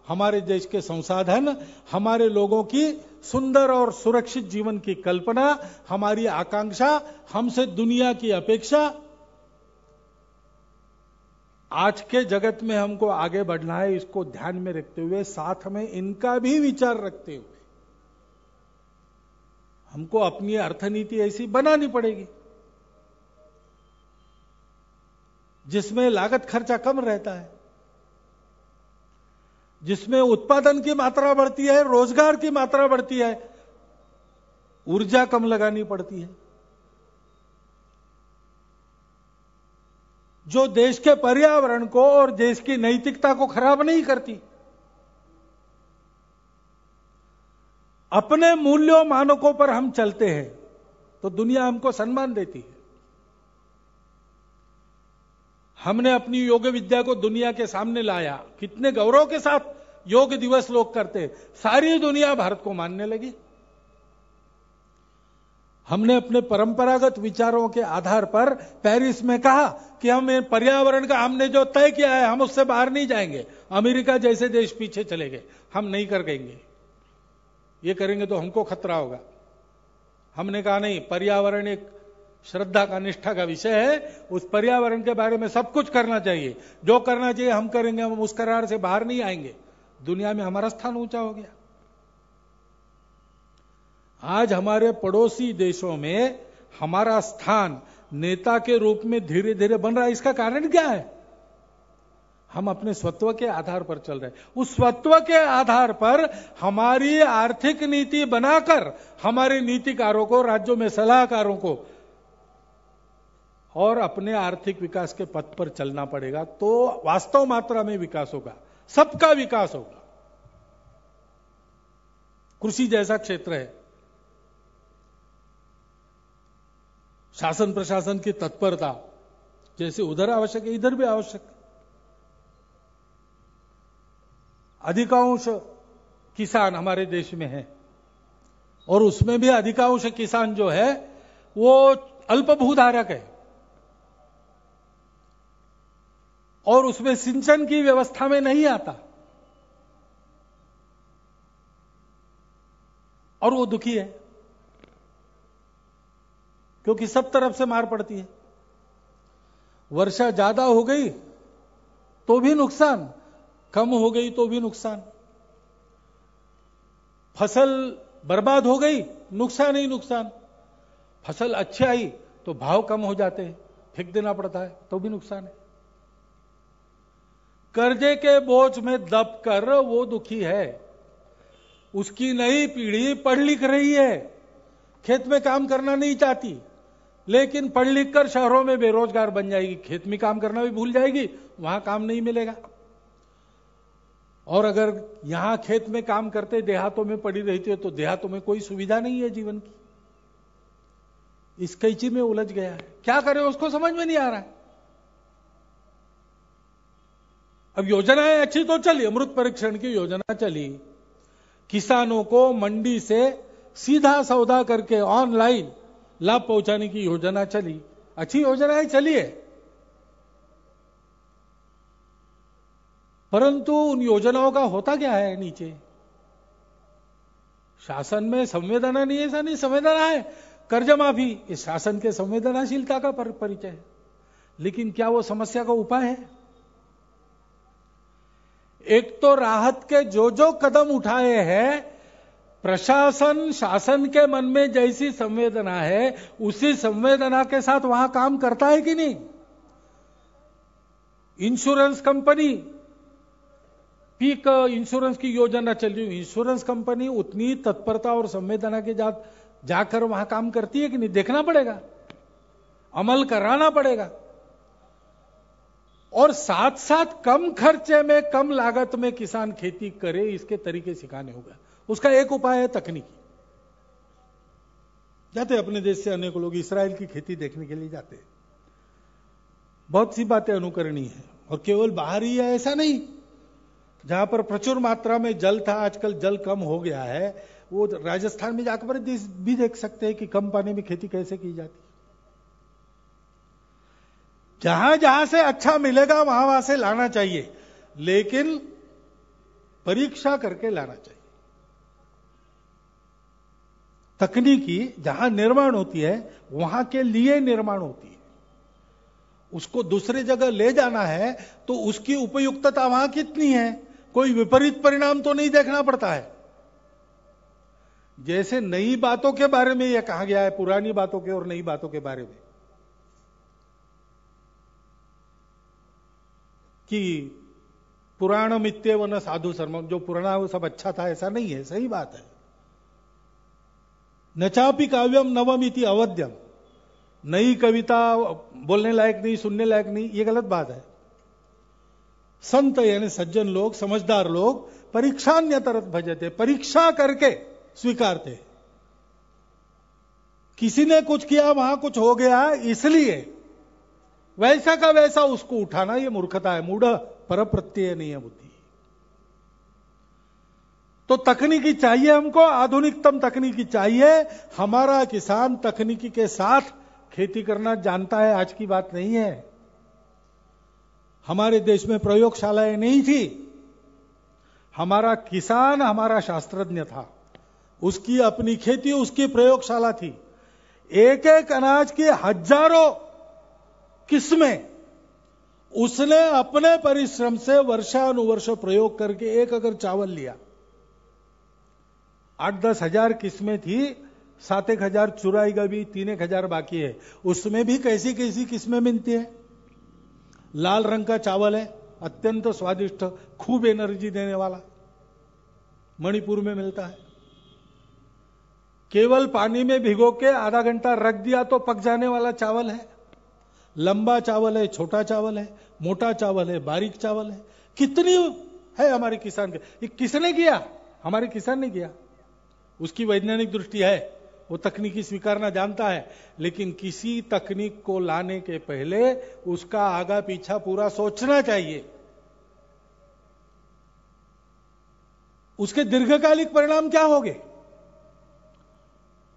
हमारे देश के संसाधन हमारे लोगों की सुंदर और सुरक्षित जीवन की कल्पना हमारी आकांक्षा हमसे दुनिया की अपेक्षा आज के जगत में हमको आगे बढ़ना है इसको ध्यान में रखते हुए साथ में इनका भी विचार रखते हुए हमको अपनी अर्थनीति ऐसी बनानी पड़ेगी जिसमें लागत खर्चा कम रहता है जिसमें उत्पादन की मात्रा बढ़ती है रोजगार की मात्रा बढ़ती है ऊर्जा कम लगानी पड़ती है जो देश के पर्यावरण को और देश की नैतिकता को खराब नहीं करती अपने मूल्यों मानकों पर हम चलते हैं तो दुनिया हमको सम्मान देती है हमने अपनी योग विद्या को दुनिया के सामने लाया कितने गौरव के साथ योग दिवस लोग करते सारी दुनिया भारत को मानने लगी हमने अपने परंपरागत विचारों के आधार पर पेरिस में कहा कि हम पर्यावरण का हमने जो तय किया है हम उससे बाहर नहीं जाएंगे अमेरिका जैसे देश पीछे चले गए हम नहीं कर गएंगे ये करेंगे तो हमको खतरा होगा हमने कहा नहीं पर्यावरण एक श्रद्धा का निष्ठा का विषय है उस पर्यावरण के बारे में सब कुछ करना चाहिए जो करना चाहिए हम करेंगे हम उस करार से बाहर नहीं आएंगे दुनिया में हमारा स्थान ऊंचा हो गया आज हमारे पड़ोसी देशों में हमारा स्थान नेता के रूप में धीरे धीरे बन रहा है इसका कारण क्या है हम अपने स्वत्व के आधार पर चल रहे हैं उस स्वत्व के आधार पर हमारी आर्थिक नीति बनाकर हमारे नीतिकारों को राज्यों में सलाहकारों को और अपने आर्थिक विकास के पथ पर चलना पड़ेगा तो वास्तव मात्रा में विकास होगा सबका विकास होगा कृषि जैसा क्षेत्र है शासन प्रशासन की तत्परता जैसे उधर आवश्यक है इधर भी आवश्यक अधिकांश किसान हमारे देश में है और उसमें भी अधिकांश किसान जो है वो अल्पभूधारक है और उसमें सिंचन की व्यवस्था में नहीं आता और वो दुखी है क्योंकि सब तरफ से मार पड़ती है वर्षा ज्यादा हो गई तो भी नुकसान कम हो गई तो भी नुकसान फसल बर्बाद हो गई नुकसान ही नुकसान फसल अच्छी आई तो भाव कम हो जाते हैं फेंक देना पड़ता है तो भी नुकसान है कर्जे के बोझ में दब कर वो दुखी है उसकी नई पीढ़ी पढ़ लिख रही है खेत में काम करना नहीं चाहती लेकिन पढ़ लिख कर शहरों में बेरोजगार बन जाएगी खेत में काम करना भी भूल जाएगी वहां काम नहीं मिलेगा और अगर यहां खेत में काम करते देहातों में पड़ी रहती है तो देहातों में कोई सुविधा नहीं है जीवन की इस कैची में उलझ गया है क्या करें उसको समझ में नहीं आ रहा है अब योजनाएं अच्छी तो चली अमृत परीक्षण की योजना चली किसानों को मंडी से सीधा सौदा करके ऑनलाइन लाभ पहुंचाने की योजना चली अच्छी योजना है चली है परंतु उन योजनाओं का होता क्या है नीचे शासन में संवेदना नहीं ऐसा नहीं संवेदना है कर्ज माफी इस शासन के संवेदनाशीलता का परिचय है लेकिन क्या वो समस्या का उपाय है एक तो राहत के जो जो कदम उठाए हैं प्रशासन शासन के मन में जैसी संवेदना है उसी संवेदना के साथ वहां काम करता है कि नहीं इंश्योरेंस कंपनी पीक इंश्योरेंस की योजना चल रही इंश्योरेंस कंपनी उतनी तत्परता और संवेदना के साथ जाकर वहां काम करती है कि नहीं देखना पड़ेगा अमल कराना पड़ेगा और साथ साथ कम खर्चे में कम लागत में किसान खेती करे इसके तरीके सिखाने होगा उसका एक उपाय है तकनीकी जाते अपने देश से अनेक लोग इसराइल की खेती देखने के लिए जाते बहुत सी बातें अनुकरणीय है और केवल बाहर ही है ऐसा नहीं जहां पर प्रचुर मात्रा में जल था आजकल जल कम हो गया है वो राजस्थान में जाकर भी देख सकते हैं कि कम पानी में खेती कैसे की जाती जहां जहां से अच्छा मिलेगा वहां वहां से लाना चाहिए लेकिन परीक्षा करके लाना चाहिए तकनीकी जहां निर्माण होती है वहां के लिए निर्माण होती है उसको दूसरे जगह ले जाना है तो उसकी उपयुक्तता वहां कितनी है कोई विपरीत परिणाम तो नहीं देखना पड़ता है जैसे नई बातों के बारे में यह कहा गया है पुरानी बातों के और नई बातों के बारे में कि पुराण मित्य वन साधु सर्म जो पुराना वो सब अच्छा था ऐसा नहीं है सही बात है न चापी काव्यम नवम इति अवध्यम नई कविता बोलने लायक नहीं सुनने लायक नहीं ये गलत बात है संत यानी सज्जन लोग समझदार लोग परीक्षा तरत भजते परीक्षा करके स्वीकारते किसी ने कुछ किया वहां कुछ हो गया इसलिए वैसा का वैसा उसको उठाना यह मूर्खता है मूढ़ पर प्रत्यय नहीं है बुद्धि तो तकनीकी चाहिए हमको आधुनिकतम तकनीकी चाहिए हमारा किसान तकनीकी के साथ खेती करना जानता है आज की बात नहीं है हमारे देश में प्रयोगशालाएं नहीं थी हमारा किसान हमारा शास्त्रज्ञ था उसकी अपनी खेती उसकी प्रयोगशाला थी एक एक अनाज की हजारों किस्में उसने अपने परिश्रम से वर्षानुवर्ष प्रयोग करके एक अगर चावल लिया आठ दस हजार किस्में थी सात एक हजार चुराई गई तीन एक हजार बाकी है उसमें भी कैसी कैसी किस्में मिलती है लाल रंग का चावल है अत्यंत स्वादिष्ट खूब एनर्जी देने वाला मणिपुर में मिलता है केवल पानी में भिगो के आधा घंटा रख दिया तो पक जाने वाला चावल है लंबा चावल है छोटा चावल है मोटा चावल है बारीक चावल है कितनी है हमारे किसान के ये किसने किया हमारे किसान ने किया उसकी वैज्ञानिक दृष्टि है वो तकनीकी स्वीकारना जानता है लेकिन किसी तकनीक को लाने के पहले उसका आगा पीछा पूरा सोचना चाहिए उसके दीर्घकालिक परिणाम क्या होंगे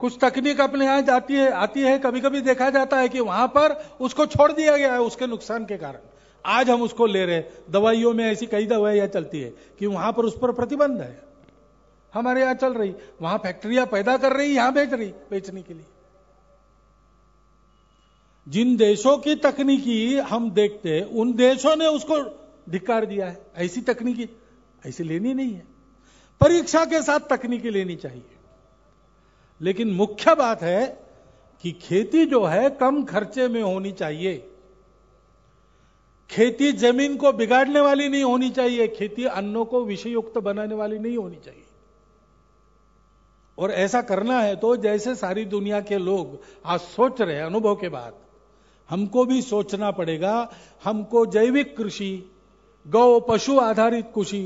कुछ तकनीक अपने यहां जाती है आती है कभी कभी देखा जाता है कि वहां पर उसको छोड़ दिया गया है उसके नुकसान के कारण आज हम उसको ले रहे दवाइयों में ऐसी कई दवाइयां चलती है कि वहां पर उस पर प्रतिबंध है हमारे यहां चल रही वहां फैक्ट्रियां पैदा कर रही यहां बेच रही बेचने के लिए जिन देशों की तकनीकी हम देखते उन देशों ने उसको धिकार दिया है ऐसी तकनीकी ऐसी लेनी नहीं है परीक्षा के साथ तकनीकी लेनी चाहिए लेकिन मुख्य बात है कि खेती जो है कम खर्चे में होनी चाहिए खेती जमीन को बिगाड़ने वाली नहीं होनी चाहिए खेती अन्नों को विषयुक्त बनाने वाली नहीं होनी चाहिए और ऐसा करना है तो जैसे सारी दुनिया के लोग आज सोच रहे हैं अनुभव के बाद हमको भी सोचना पड़ेगा हमको जैविक कृषि गौ पशु आधारित कृषि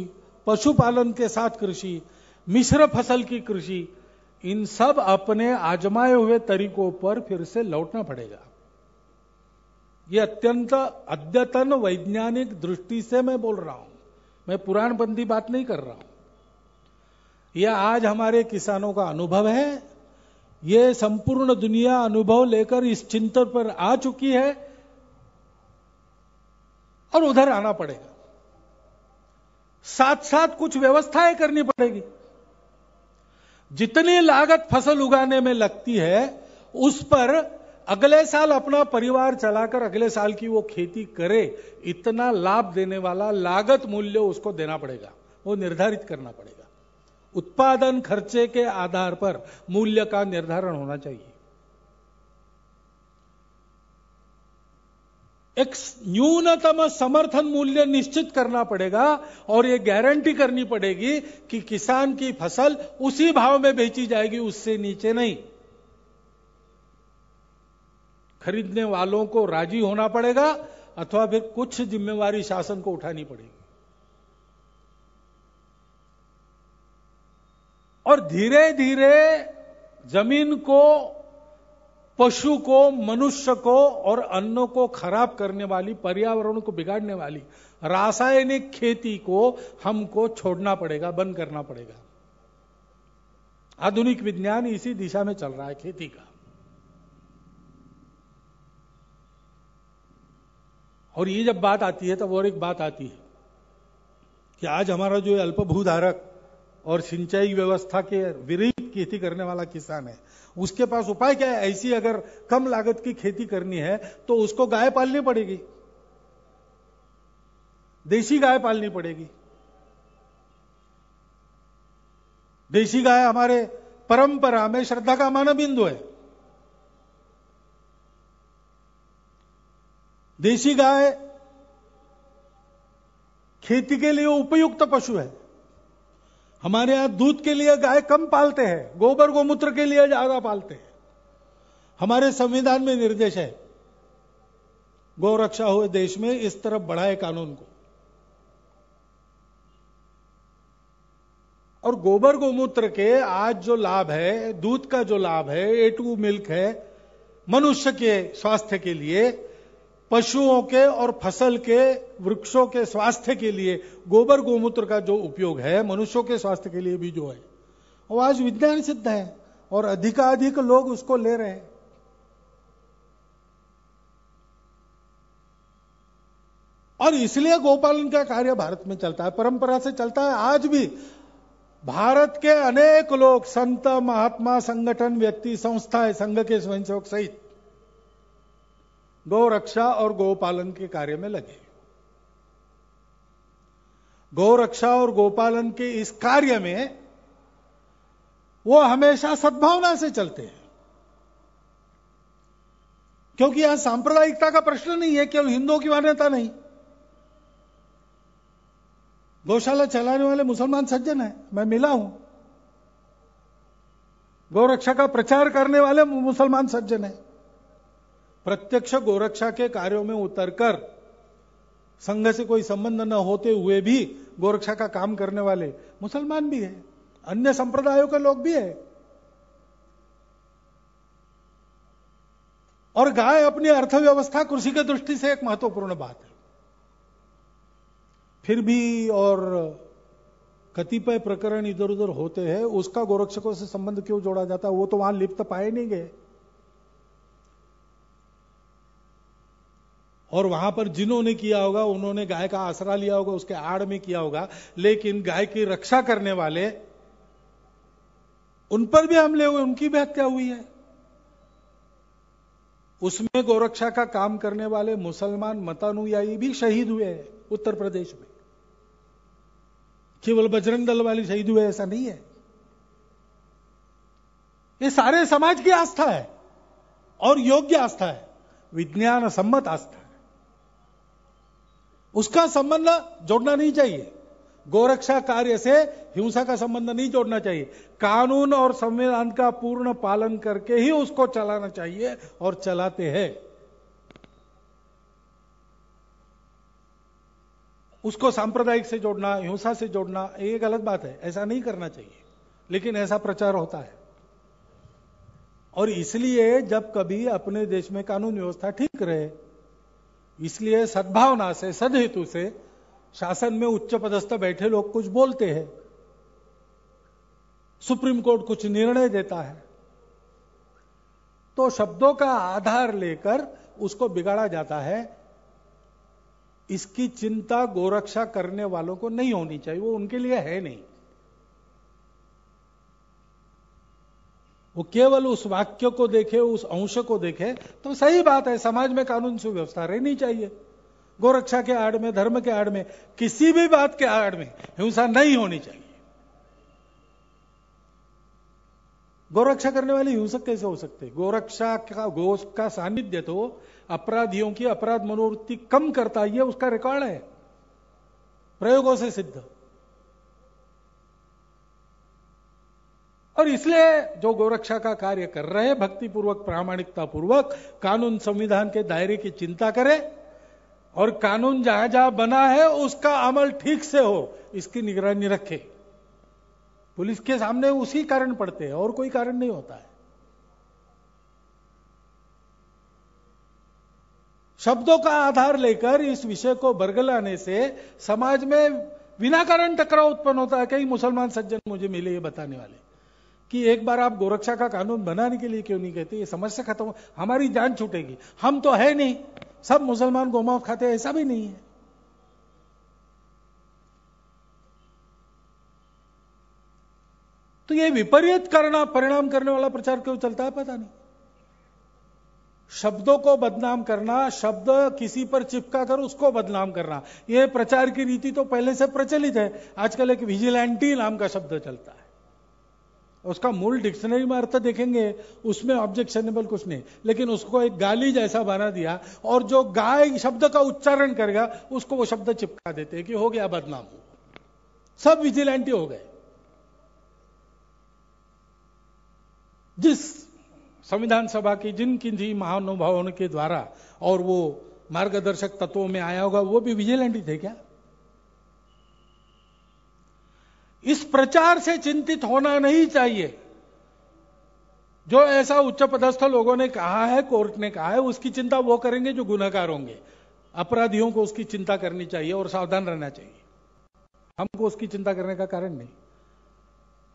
पशुपालन के साथ कृषि मिश्र फसल की कृषि इन सब अपने आजमाए हुए तरीकों पर फिर से लौटना पड़ेगा यह अत्यंत अद्यतन वैज्ञानिक दृष्टि से मैं बोल रहा हूं मैं पुराणबंदी बात नहीं कर रहा हूं यह आज हमारे किसानों का अनुभव है ये संपूर्ण दुनिया अनुभव लेकर इस चिंतन पर आ चुकी है और उधर आना पड़ेगा साथ साथ कुछ व्यवस्थाएं करनी पड़ेगी जितनी लागत फसल उगाने में लगती है उस पर अगले साल अपना परिवार चलाकर अगले साल की वो खेती करे इतना लाभ देने वाला लागत मूल्य उसको देना पड़ेगा वो निर्धारित करना पड़ेगा उत्पादन खर्चे के आधार पर मूल्य का निर्धारण होना चाहिए एक न्यूनतम समर्थन मूल्य निश्चित करना पड़ेगा और यह गारंटी करनी पड़ेगी कि किसान की फसल उसी भाव में बेची जाएगी उससे नीचे नहीं खरीदने वालों को राजी होना पड़ेगा अथवा फिर कुछ जिम्मेवारी शासन को उठानी पड़ेगी और धीरे धीरे जमीन को पशु को मनुष्य को और अन्न को खराब करने वाली पर्यावरण को बिगाड़ने वाली रासायनिक खेती को हमको छोड़ना पड़ेगा बंद करना पड़ेगा आधुनिक विज्ञान इसी दिशा में चल रहा है खेती का और ये जब बात आती है तब और एक बात आती है कि आज हमारा जो अल्पभूधारक और सिंचाई व्यवस्था के विपरीत खेती करने वाला किसान है उसके पास उपाय क्या है ऐसी अगर कम लागत की खेती करनी है तो उसको गाय पालनी पड़ेगी देशी गाय पालनी पड़ेगी देशी गाय हमारे परंपरा में श्रद्धा का मान बिंदु है देशी गाय खेती के लिए उपयुक्त पशु है हमारे यहां दूध के लिए गाय कम पालते हैं गोबर गोमूत्र के लिए ज्यादा पालते हैं हमारे संविधान में निर्देश है गौरक्षा हुए देश में इस तरफ बढ़ाए कानून को और गोबर गोमूत्र के आज जो लाभ है दूध का जो लाभ है ए टू मिल्क है मनुष्य के स्वास्थ्य के लिए पशुओं के और फसल के वृक्षों के स्वास्थ्य के लिए गोबर गोमूत्र का जो उपयोग है मनुष्यों के स्वास्थ्य के लिए भी जो है वो आज विज्ञान सिद्ध है और अधिकाधिक लोग उसको ले रहे हैं और इसलिए गोपालन का कार्य भारत में चलता है परंपरा से चलता है आज भी भारत के अनेक लोग संत महात्मा संगठन व्यक्ति संस्थाएं संघ के स्वयंसेवक सहित गौ रक्षा और गोपालन के कार्य में लगे गौ रक्षा और गोपालन के इस कार्य में वो हमेशा सद्भावना से चलते हैं क्योंकि यहां सांप्रदायिकता का प्रश्न नहीं है केवल हिंदुओं की मान्यता नहीं गौशाला चलाने वाले मुसलमान सज्जन है मैं मिला हूं गौरक्षा का प्रचार करने वाले मुसलमान सज्जन है प्रत्यक्ष गोरक्षा के कार्यों में उतरकर संघ से कोई संबंध न होते हुए भी गोरक्षा का काम करने वाले मुसलमान भी है अन्य संप्रदायों के लोग भी है और गाय अपनी अर्थव्यवस्था कृषि की दृष्टि से एक महत्वपूर्ण बात है फिर भी और कतिपय प्रकरण इधर उधर होते हैं उसका गोरक्षकों से संबंध क्यों जोड़ा जाता है वो तो वहां लिप्त पाए नहीं गए और वहां पर जिन्होंने किया होगा उन्होंने गाय का आसरा लिया होगा उसके आड़ में किया होगा लेकिन गाय की रक्षा करने वाले उन पर भी हमले हुए उनकी भी हत्या हुई है उसमें गोरक्षा का काम करने वाले मुसलमान मतानुयायी भी शहीद हुए हैं उत्तर प्रदेश में केवल बजरंग दल वाले शहीद हुए ऐसा नहीं है ये सारे समाज की आस्था है और योग्य आस्था है विज्ञान सम्मत आस्था है उसका संबंध जोड़ना नहीं चाहिए गोरक्षा कार्य से हिंसा का संबंध नहीं जोड़ना चाहिए कानून और संविधान का पूर्ण पालन करके ही उसको चलाना चाहिए और चलाते हैं उसको सांप्रदायिक से जोड़ना हिंसा से जोड़ना ये गलत बात है ऐसा नहीं करना चाहिए लेकिन ऐसा प्रचार होता है और इसलिए जब कभी अपने देश में कानून व्यवस्था ठीक रहे इसलिए सद्भावना से सदहेतु से शासन में उच्च पदस्थ बैठे लोग कुछ बोलते हैं सुप्रीम कोर्ट कुछ निर्णय देता है तो शब्दों का आधार लेकर उसको बिगाड़ा जाता है इसकी चिंता गोरक्षा करने वालों को नहीं होनी चाहिए वो उनके लिए है नहीं वो केवल उस वाक्य को देखे उस अंश को देखे तो सही बात है समाज में कानून सुव्यवस्था रहनी चाहिए गोरक्षा के आड़ में धर्म के आड़ में किसी भी बात के आड़ में हिंसा नहीं होनी चाहिए गोरक्षा करने वाले हिंसक कैसे हो सकते गोरक्षा का गो का सानिध्य तो अपराधियों की अपराध मनोवृत्ति कम करता है उसका रिकॉर्ड है प्रयोगों से सिद्ध और इसलिए जो गोरक्षा का कार्य कर रहे हैं भक्तिपूर्वक प्रामाणिकता पूर्वक कानून संविधान के दायरे की चिंता करें और कानून जहां जहां बना है उसका अमल ठीक से हो इसकी निगरानी रखे पुलिस के सामने उसी कारण पड़ते हैं और कोई कारण नहीं होता है शब्दों का आधार लेकर इस विषय को बरगलाने से समाज में बिना कारण टकराव उत्पन्न होता है कई मुसलमान सज्जन मुझे मिले ये बताने वाले कि एक बार आप गोरक्षा का कानून बनाने के लिए क्यों नहीं कहते ये समस्या खत्म हमारी जान छूटेगी हम तो है नहीं सब मुसलमान गोमा खाते ऐसा भी नहीं है तो ये विपरीत करना परिणाम करने वाला प्रचार क्यों चलता है पता नहीं शब्दों को बदनाम करना शब्द किसी पर चिपका कर उसको बदनाम करना यह प्रचार की रीति तो पहले से प्रचलित है आजकल एक विजिलेंटी नाम का शब्द चलता है उसका मूल डिक्शनरी में अर्थ देखेंगे उसमें ऑब्जेक्शनेबल कुछ नहीं लेकिन उसको एक गाली जैसा बना दिया और जो गाय शब्द का उच्चारण करेगा उसको वो शब्द चिपका देते कि हो गया बदनाम हो सब विजिलेंटी हो गए जिस संविधान सभा की जिन जी महानुभावों के द्वारा और वो मार्गदर्शक तत्वों में आया होगा वो भी विजिलेंटी थे क्या इस प्रचार से चिंतित होना नहीं चाहिए जो ऐसा उच्च पदस्थ लोगों ने कहा है कोर्ट ने कहा है उसकी चिंता वो करेंगे जो गुनाकार होंगे अपराधियों को उसकी चिंता करनी चाहिए और सावधान रहना चाहिए हमको उसकी चिंता करने का कारण नहीं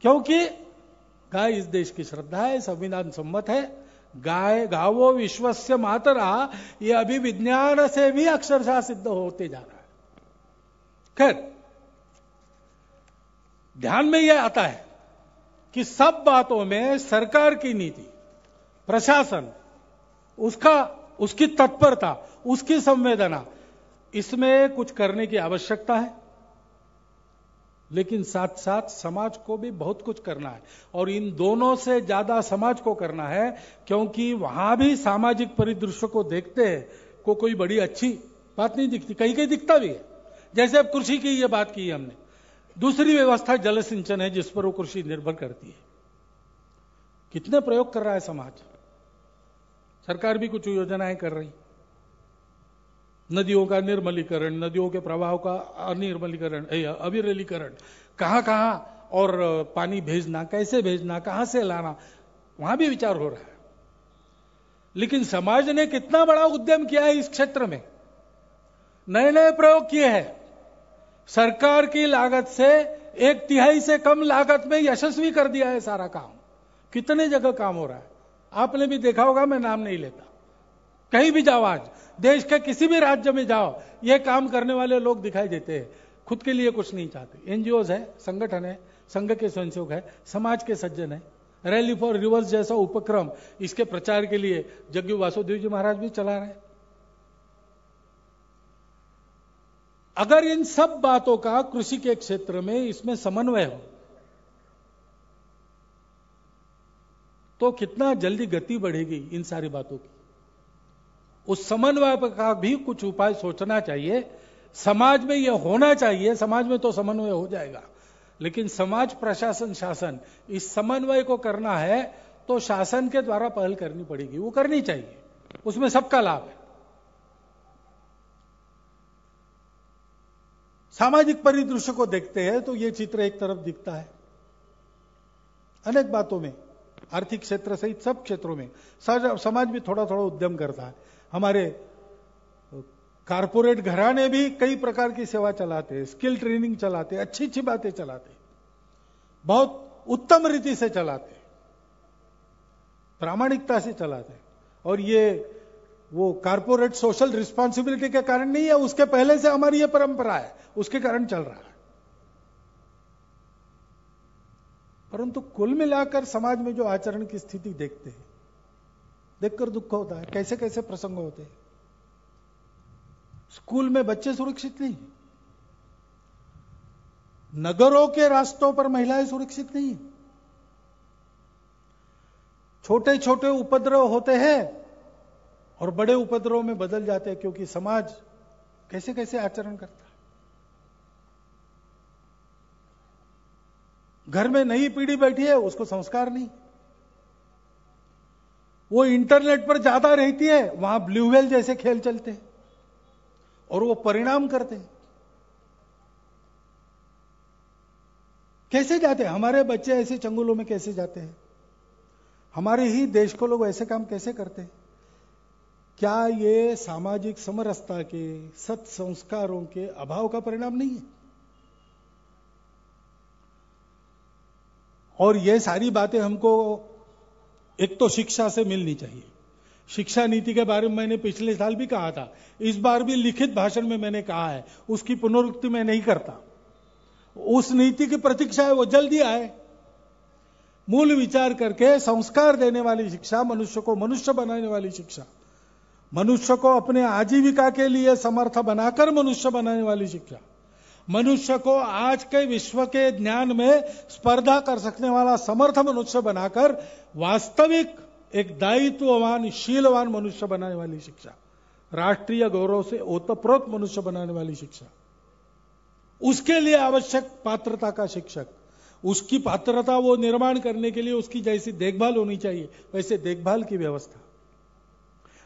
क्योंकि गाय इस देश की श्रद्धा है संविधान सम्मत है गाय गावो विश्व से मातरा ये अभी विज्ञान से भी अक्षरशाह सिद्ध होते जा रहा है खैर ध्यान में यह आता है कि सब बातों में सरकार की नीति प्रशासन उसका उसकी तत्परता उसकी संवेदना इसमें कुछ करने की आवश्यकता है लेकिन साथ साथ समाज को भी बहुत कुछ करना है और इन दोनों से ज्यादा समाज को करना है क्योंकि वहां भी सामाजिक परिदृश्य को देखते हैं को कोई बड़ी अच्छी बात नहीं दिखती कहीं कहीं दिखता भी है जैसे अब कृषि की ये बात की हमने दूसरी व्यवस्था जल सिंचन है जिस पर वो कृषि निर्भर करती है कितने प्रयोग कर रहा है समाज सरकार भी कुछ योजनाएं कर रही नदियों का निर्मलीकरण नदियों के प्रवाह का अनिर्मलीकरण अविरलीकरण कहां कहां और पानी भेजना कैसे भेजना कहां से लाना वहां भी विचार हो रहा है लेकिन समाज ने कितना बड़ा उद्यम किया है इस क्षेत्र में नए नए प्रयोग किए हैं सरकार की लागत से एक तिहाई से कम लागत में यशस्वी कर दिया है सारा काम कितने जगह काम हो रहा है आपने भी देखा होगा मैं नाम नहीं लेता कहीं भी जाओ आज देश के किसी भी राज्य में जाओ ये काम करने वाले लोग दिखाई देते हैं खुद के लिए कुछ नहीं चाहते एनजीओ है संगठन है संघ के स्वयंसेवक है समाज के सज्जन है रैली फॉर रिवर्स जैसा उपक्रम इसके प्रचार के लिए जग्ञू वासुदेव जी महाराज भी चला रहे हैं अगर इन सब बातों का कृषि के क्षेत्र में इसमें समन्वय हो तो कितना जल्दी गति बढ़ेगी इन सारी बातों की उस समन्वय का भी कुछ उपाय सोचना चाहिए समाज में यह होना चाहिए समाज में तो समन्वय हो जाएगा लेकिन समाज प्रशासन शासन इस समन्वय को करना है तो शासन के द्वारा पहल करनी पड़ेगी वो करनी चाहिए उसमें सबका लाभ है सामाजिक परिदृश्य को देखते हैं तो यह चित्र एक तरफ दिखता है अनेक बातों में आर्थिक क्षेत्र सहित सब क्षेत्रों में समाज भी थोड़ा थोड़ा उद्यम करता है हमारे कारपोरेट घराने भी कई प्रकार की सेवा चलाते हैं स्किल ट्रेनिंग चलाते अच्छी अच्छी बातें चलाते बहुत उत्तम रीति से चलाते प्रामाणिकता से चलाते और ये वो कारपोरेट सोशल रिस्पॉन्सिबिलिटी के कारण नहीं है उसके पहले से हमारी ये परंपरा है उसके कारण चल रहा है परंतु कुल मिलाकर समाज में जो आचरण की स्थिति देखते हैं देखकर दुख होता है कैसे कैसे प्रसंग होते हैं स्कूल में बच्चे सुरक्षित नहीं नगरों के रास्तों पर महिलाएं सुरक्षित नहीं छोटे छोटे उपद्रव होते हैं और बड़े उपद्रव में बदल जाते हैं क्योंकि समाज कैसे कैसे आचरण करता है घर में नई पीढ़ी बैठी है उसको संस्कार नहीं वो इंटरनेट पर ज्यादा रहती है वहां ब्लूवेल जैसे खेल चलते हैं और वो परिणाम करते हैं कैसे जाते हैं हमारे बच्चे ऐसे चंगुलों में कैसे जाते हैं हमारे ही देश को लोग ऐसे काम कैसे करते हैं क्या ये सामाजिक समरसता के सत संस्कारों के अभाव का परिणाम नहीं है और ये सारी बातें हमको एक तो शिक्षा से मिलनी चाहिए शिक्षा नीति के बारे में मैंने पिछले साल भी कहा था इस बार भी लिखित भाषण में मैंने कहा है उसकी पुनरुक्ति मैं नहीं करता उस नीति की प्रतीक्षा है वो जल्दी आए मूल विचार करके संस्कार देने वाली शिक्षा मनुष्य को मनुष्य बनाने वाली शिक्षा मनुष्य को अपने आजीविका के लिए समर्थ बनाकर मनुष्य बनाने वाली शिक्षा मनुष्य को आज के विश्व के ज्ञान में स्पर्धा कर सकने वाला समर्थ मनुष्य बनाकर वास्तविक एक दायित्ववान शीलवान मनुष्य बनाने वाली शिक्षा राष्ट्रीय गौरव से ओतप्रोत मनुष्य बनाने वाली शिक्षा उसके लिए आवश्यक पात्रता का शिक्षक उसकी पात्रता वो निर्माण करने के लिए उसकी जैसी देखभाल होनी चाहिए वैसे देखभाल की व्यवस्था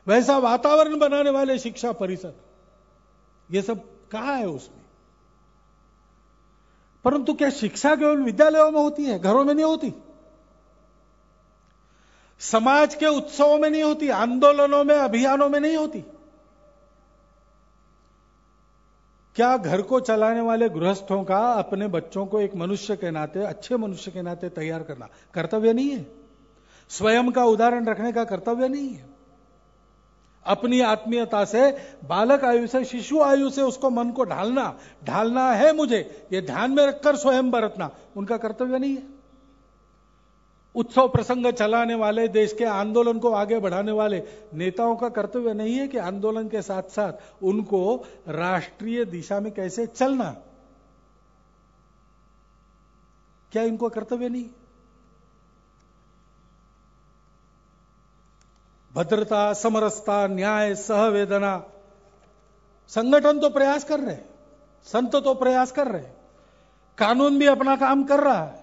वैसा वातावरण बनाने वाले शिक्षा परिषद ये सब कहा है उसमें परंतु क्या शिक्षा केवल विद्यालयों में होती है घरों में नहीं होती समाज के उत्सवों में नहीं होती आंदोलनों में अभियानों में नहीं होती क्या घर को चलाने वाले गृहस्थों का अपने बच्चों को एक मनुष्य के नाते अच्छे मनुष्य के नाते तैयार करना कर्तव्य नहीं है स्वयं का उदाहरण रखने का कर्तव्य नहीं है अपनी आत्मीयता से बालक आयु से शिशु आयु से उसको मन को ढालना ढालना है मुझे ये ध्यान में रखकर स्वयं बरतना उनका कर्तव्य नहीं है उत्सव प्रसंग चलाने वाले देश के आंदोलन को आगे बढ़ाने वाले नेताओं का कर्तव्य नहीं है कि आंदोलन के साथ साथ उनको राष्ट्रीय दिशा में कैसे चलना क्या इनको कर्तव्य नहीं है भद्रता समरसता न्याय सहवेदना संगठन तो प्रयास कर रहे संत तो प्रयास कर रहे कानून भी अपना काम कर रहा है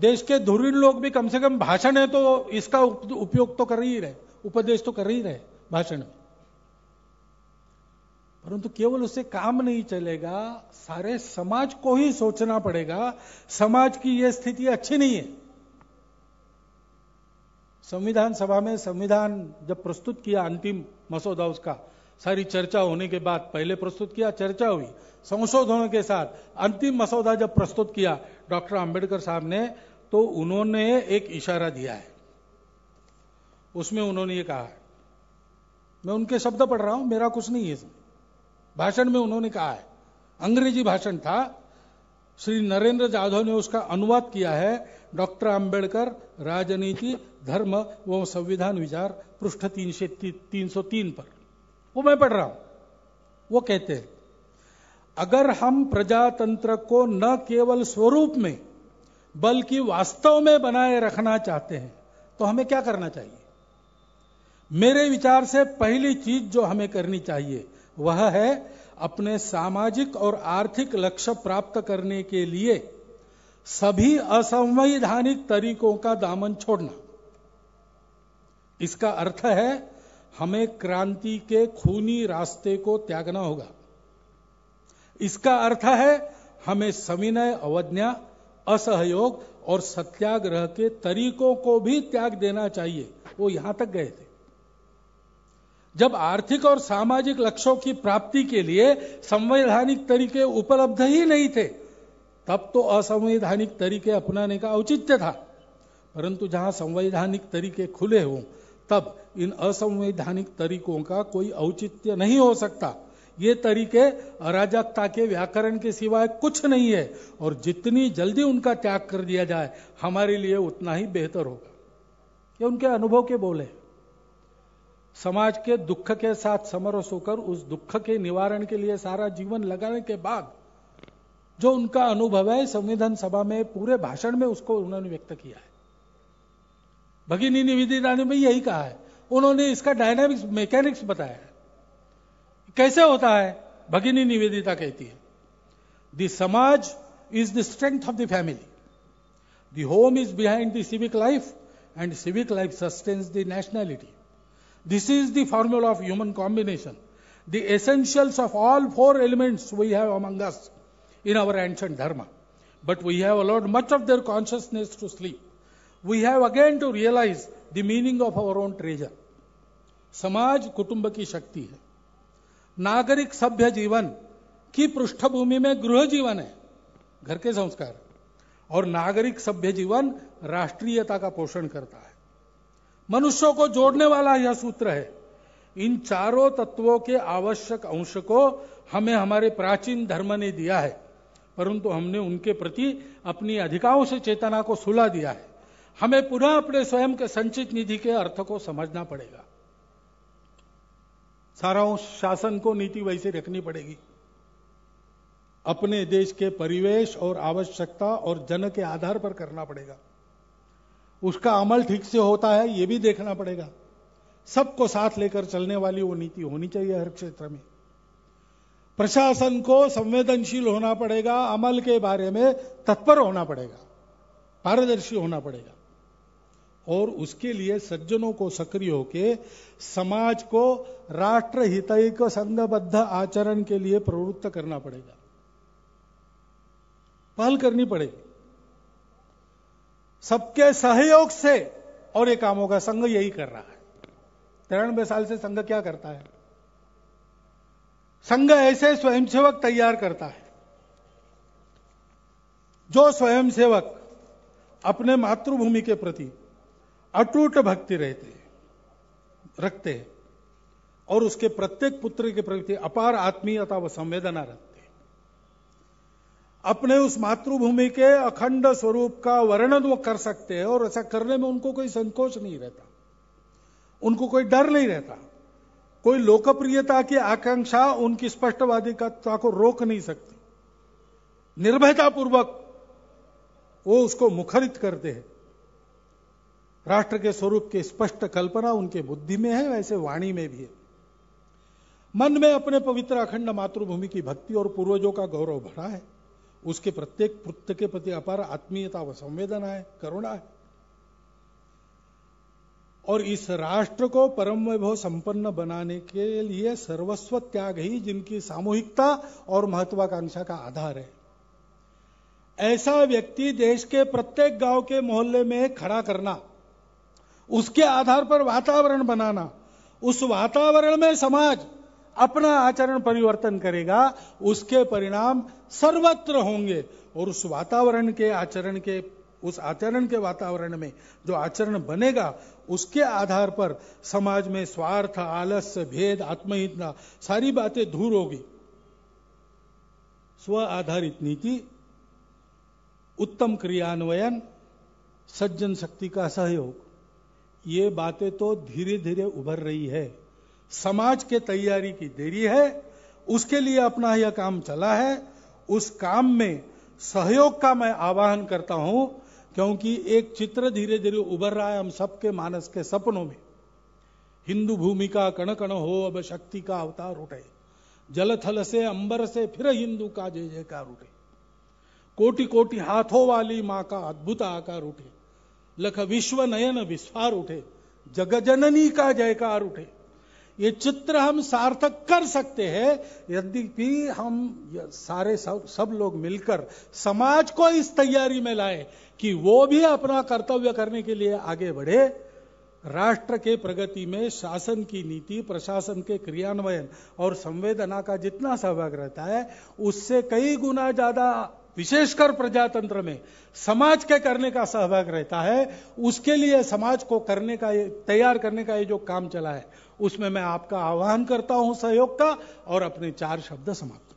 देश के धुरीन लोग भी कम से कम भाषण है तो इसका उपयोग तो कर ही रहे उपदेश तो कर ही रहे भाषण में परंतु केवल उससे काम नहीं चलेगा सारे समाज को ही सोचना पड़ेगा समाज की यह स्थिति अच्छी नहीं है संविधान सभा में संविधान जब प्रस्तुत किया अंतिम मसौदा उसका सारी चर्चा होने के बाद पहले प्रस्तुत किया चर्चा हुई संशोधनों के साथ अंतिम मसौदा जब प्रस्तुत किया डॉक्टर अंबेडकर साहब ने तो उन्होंने एक इशारा दिया है उसमें उन्होंने ये कहा मैं उनके शब्द पढ़ रहा हूं मेरा कुछ नहीं है इसमें भाषण में उन्होंने कहा है अंग्रेजी भाषण था श्री नरेंद्र जाधव ने उसका अनुवाद किया है डॉक्टर आंबेडकर राजनीति धर्म व संविधान विचार पृष्ठ तीन से तीन सौ तीन पर वो मैं पढ़ रहा हूं वो कहते हैं अगर हम प्रजातंत्र को न केवल स्वरूप में बल्कि वास्तव में बनाए रखना चाहते हैं तो हमें क्या करना चाहिए मेरे विचार से पहली चीज जो हमें करनी चाहिए वह है अपने सामाजिक और आर्थिक लक्ष्य प्राप्त करने के लिए सभी असंवैधानिक तरीकों का दामन छोड़ना इसका अर्थ है हमें क्रांति के खूनी रास्ते को त्यागना होगा इसका अर्थ है हमें सविनय अवज्ञा असहयोग और सत्याग्रह के तरीकों को भी त्याग देना चाहिए वो यहां तक गए थे जब आर्थिक और सामाजिक लक्ष्यों की प्राप्ति के लिए संवैधानिक तरीके उपलब्ध ही नहीं थे तब तो असंवैधानिक तरीके अपनाने का औचित्य था परंतु जहां संवैधानिक तरीके खुले हों तब इन असंवैधानिक तरीकों का कोई औचित्य नहीं हो सकता ये तरीके अराजकता के व्याकरण के सिवाय कुछ नहीं है और जितनी जल्दी उनका त्याग कर दिया जाए हमारे लिए उतना ही बेहतर होगा ये उनके अनुभव के बोले समाज के दुख के साथ समरस होकर उस दुख के निवारण के लिए सारा जीवन लगाने के बाद जो उनका अनुभव है संविधान सभा में पूरे भाषण में उसको उन्होंने व्यक्त किया है भगिनी निवेदिता ने भी यही कहा है उन्होंने इसका डायनामिक्स मैकेनिक्स बताया कैसे होता है भगिनी निवेदिता कहती है the samaj is the strength of the family the home is behind the civic life and civic life sustains the nationality this is the formula of human combination the essentials of all four elements we have among us in our ancient dharma. But we have allowed much of their consciousness to sleep. We have again to realize the meaning of our own treasure. समाज कुटुंब की शक्ति है नागरिक सभ्य जीवन की पृष्ठभूमि में गृह जीवन है घर के संस्कार और नागरिक सभ्य जीवन राष्ट्रीयता का पोषण करता है मनुष्यों को जोड़ने वाला यह सूत्र है इन चारों तत्वों के आवश्यक अंश को हमें हमारे प्राचीन धर्म ने दिया है परंतु हमने उनके प्रति अपनी अधिकाओं से चेतना को सुला दिया है हमें पुनः अपने स्वयं के संचित निधि के अर्थ को समझना पड़ेगा सारा शासन को नीति वैसे रखनी पड़ेगी अपने देश के परिवेश और आवश्यकता और जन के आधार पर करना पड़ेगा उसका अमल ठीक से होता है यह भी देखना पड़ेगा सबको साथ लेकर चलने वाली वो नीति होनी चाहिए हर क्षेत्र में प्रशासन को संवेदनशील होना पड़ेगा अमल के बारे में तत्पर होना पड़ेगा पारदर्शी होना पड़ेगा और उसके लिए सज्जनों को सक्रिय होकर समाज को राष्ट्र हितैक संघबद्ध आचरण के लिए प्रवृत्त करना पड़ेगा पहल करनी पड़ेगी सबके सहयोग से और ये काम होगा संघ यही कर रहा है तिरानबे साल से संघ क्या करता है संघ ऐसे स्वयंसेवक तैयार करता है जो स्वयंसेवक अपने मातृभूमि के प्रति अटूट भक्ति रहते रखते हैं और उसके प्रत्येक पुत्र के प्रति अपार आत्मीयता व संवेदना रखते हैं अपने उस मातृभूमि के अखंड स्वरूप का वर्णन वो कर सकते हैं और ऐसा करने में उनको कोई संकोच नहीं रहता उनको कोई डर नहीं रहता कोई लोकप्रियता की आकांक्षा उनकी स्पष्टवादिता को रोक नहीं सकती निर्भयता पूर्वक वो उसको मुखरित करते हैं राष्ट्र के स्वरूप की स्पष्ट कल्पना उनके बुद्धि में है वैसे वाणी में भी है मन में अपने पवित्र अखंड मातृभूमि की भक्ति और पूर्वजों का गौरव भरा है उसके प्रत्येक पुत्र के प्रति अपार आत्मीयता व संवेदना है करुणा है और इस राष्ट्र को परम वैभव संपन्न बनाने के लिए सर्वस्व त्याग ही जिनकी सामूहिकता और महत्वाकांक्षा का आधार है ऐसा व्यक्ति देश के प्रत्येक गांव के मोहल्ले में खड़ा करना उसके आधार पर वातावरण बनाना उस वातावरण में समाज अपना आचरण परिवर्तन करेगा उसके परिणाम सर्वत्र होंगे और उस वातावरण के आचरण के उस आचरण के वातावरण में जो आचरण बनेगा उसके आधार पर समाज में स्वार्थ आलस्य भेद आत्महितना सारी बातें दूर होगी स्व आधारित नीति उत्तम क्रियान्वयन सज्जन शक्ति का सहयोग ये बातें तो धीरे धीरे उभर रही है समाज के तैयारी की देरी है उसके लिए अपना यह काम चला है उस काम में सहयोग का मैं आवाहन करता हूं क्योंकि एक चित्र धीरे धीरे उभर रहा है हम सबके मानस के सपनों में हिंदू भूमि का कण कण हो अब शक्ति का अवतार उठे जल थल से अंबर से फिर हिंदू का जय जयकार उठे कोटि कोटि हाथों वाली माँ का अद्भुत आकार उठे लख विश्व नयन विस्फार उठे जगजननी का जयकार उठे ये चित्र हम सार्थक कर सकते हैं भी हम सारे सब सब लोग मिलकर समाज को इस तैयारी में लाए कि वो भी अपना कर्तव्य करने के लिए आगे बढ़े राष्ट्र के प्रगति में शासन की नीति प्रशासन के क्रियान्वयन और संवेदना का जितना सहभाग रहता है उससे कई गुना ज्यादा विशेषकर प्रजातंत्र में समाज के करने का सहभाग रहता है उसके लिए समाज को करने का तैयार करने का ये जो काम चला है उसमें मैं आपका आह्वान करता हूं सहयोग का और अपने चार शब्द समाप्त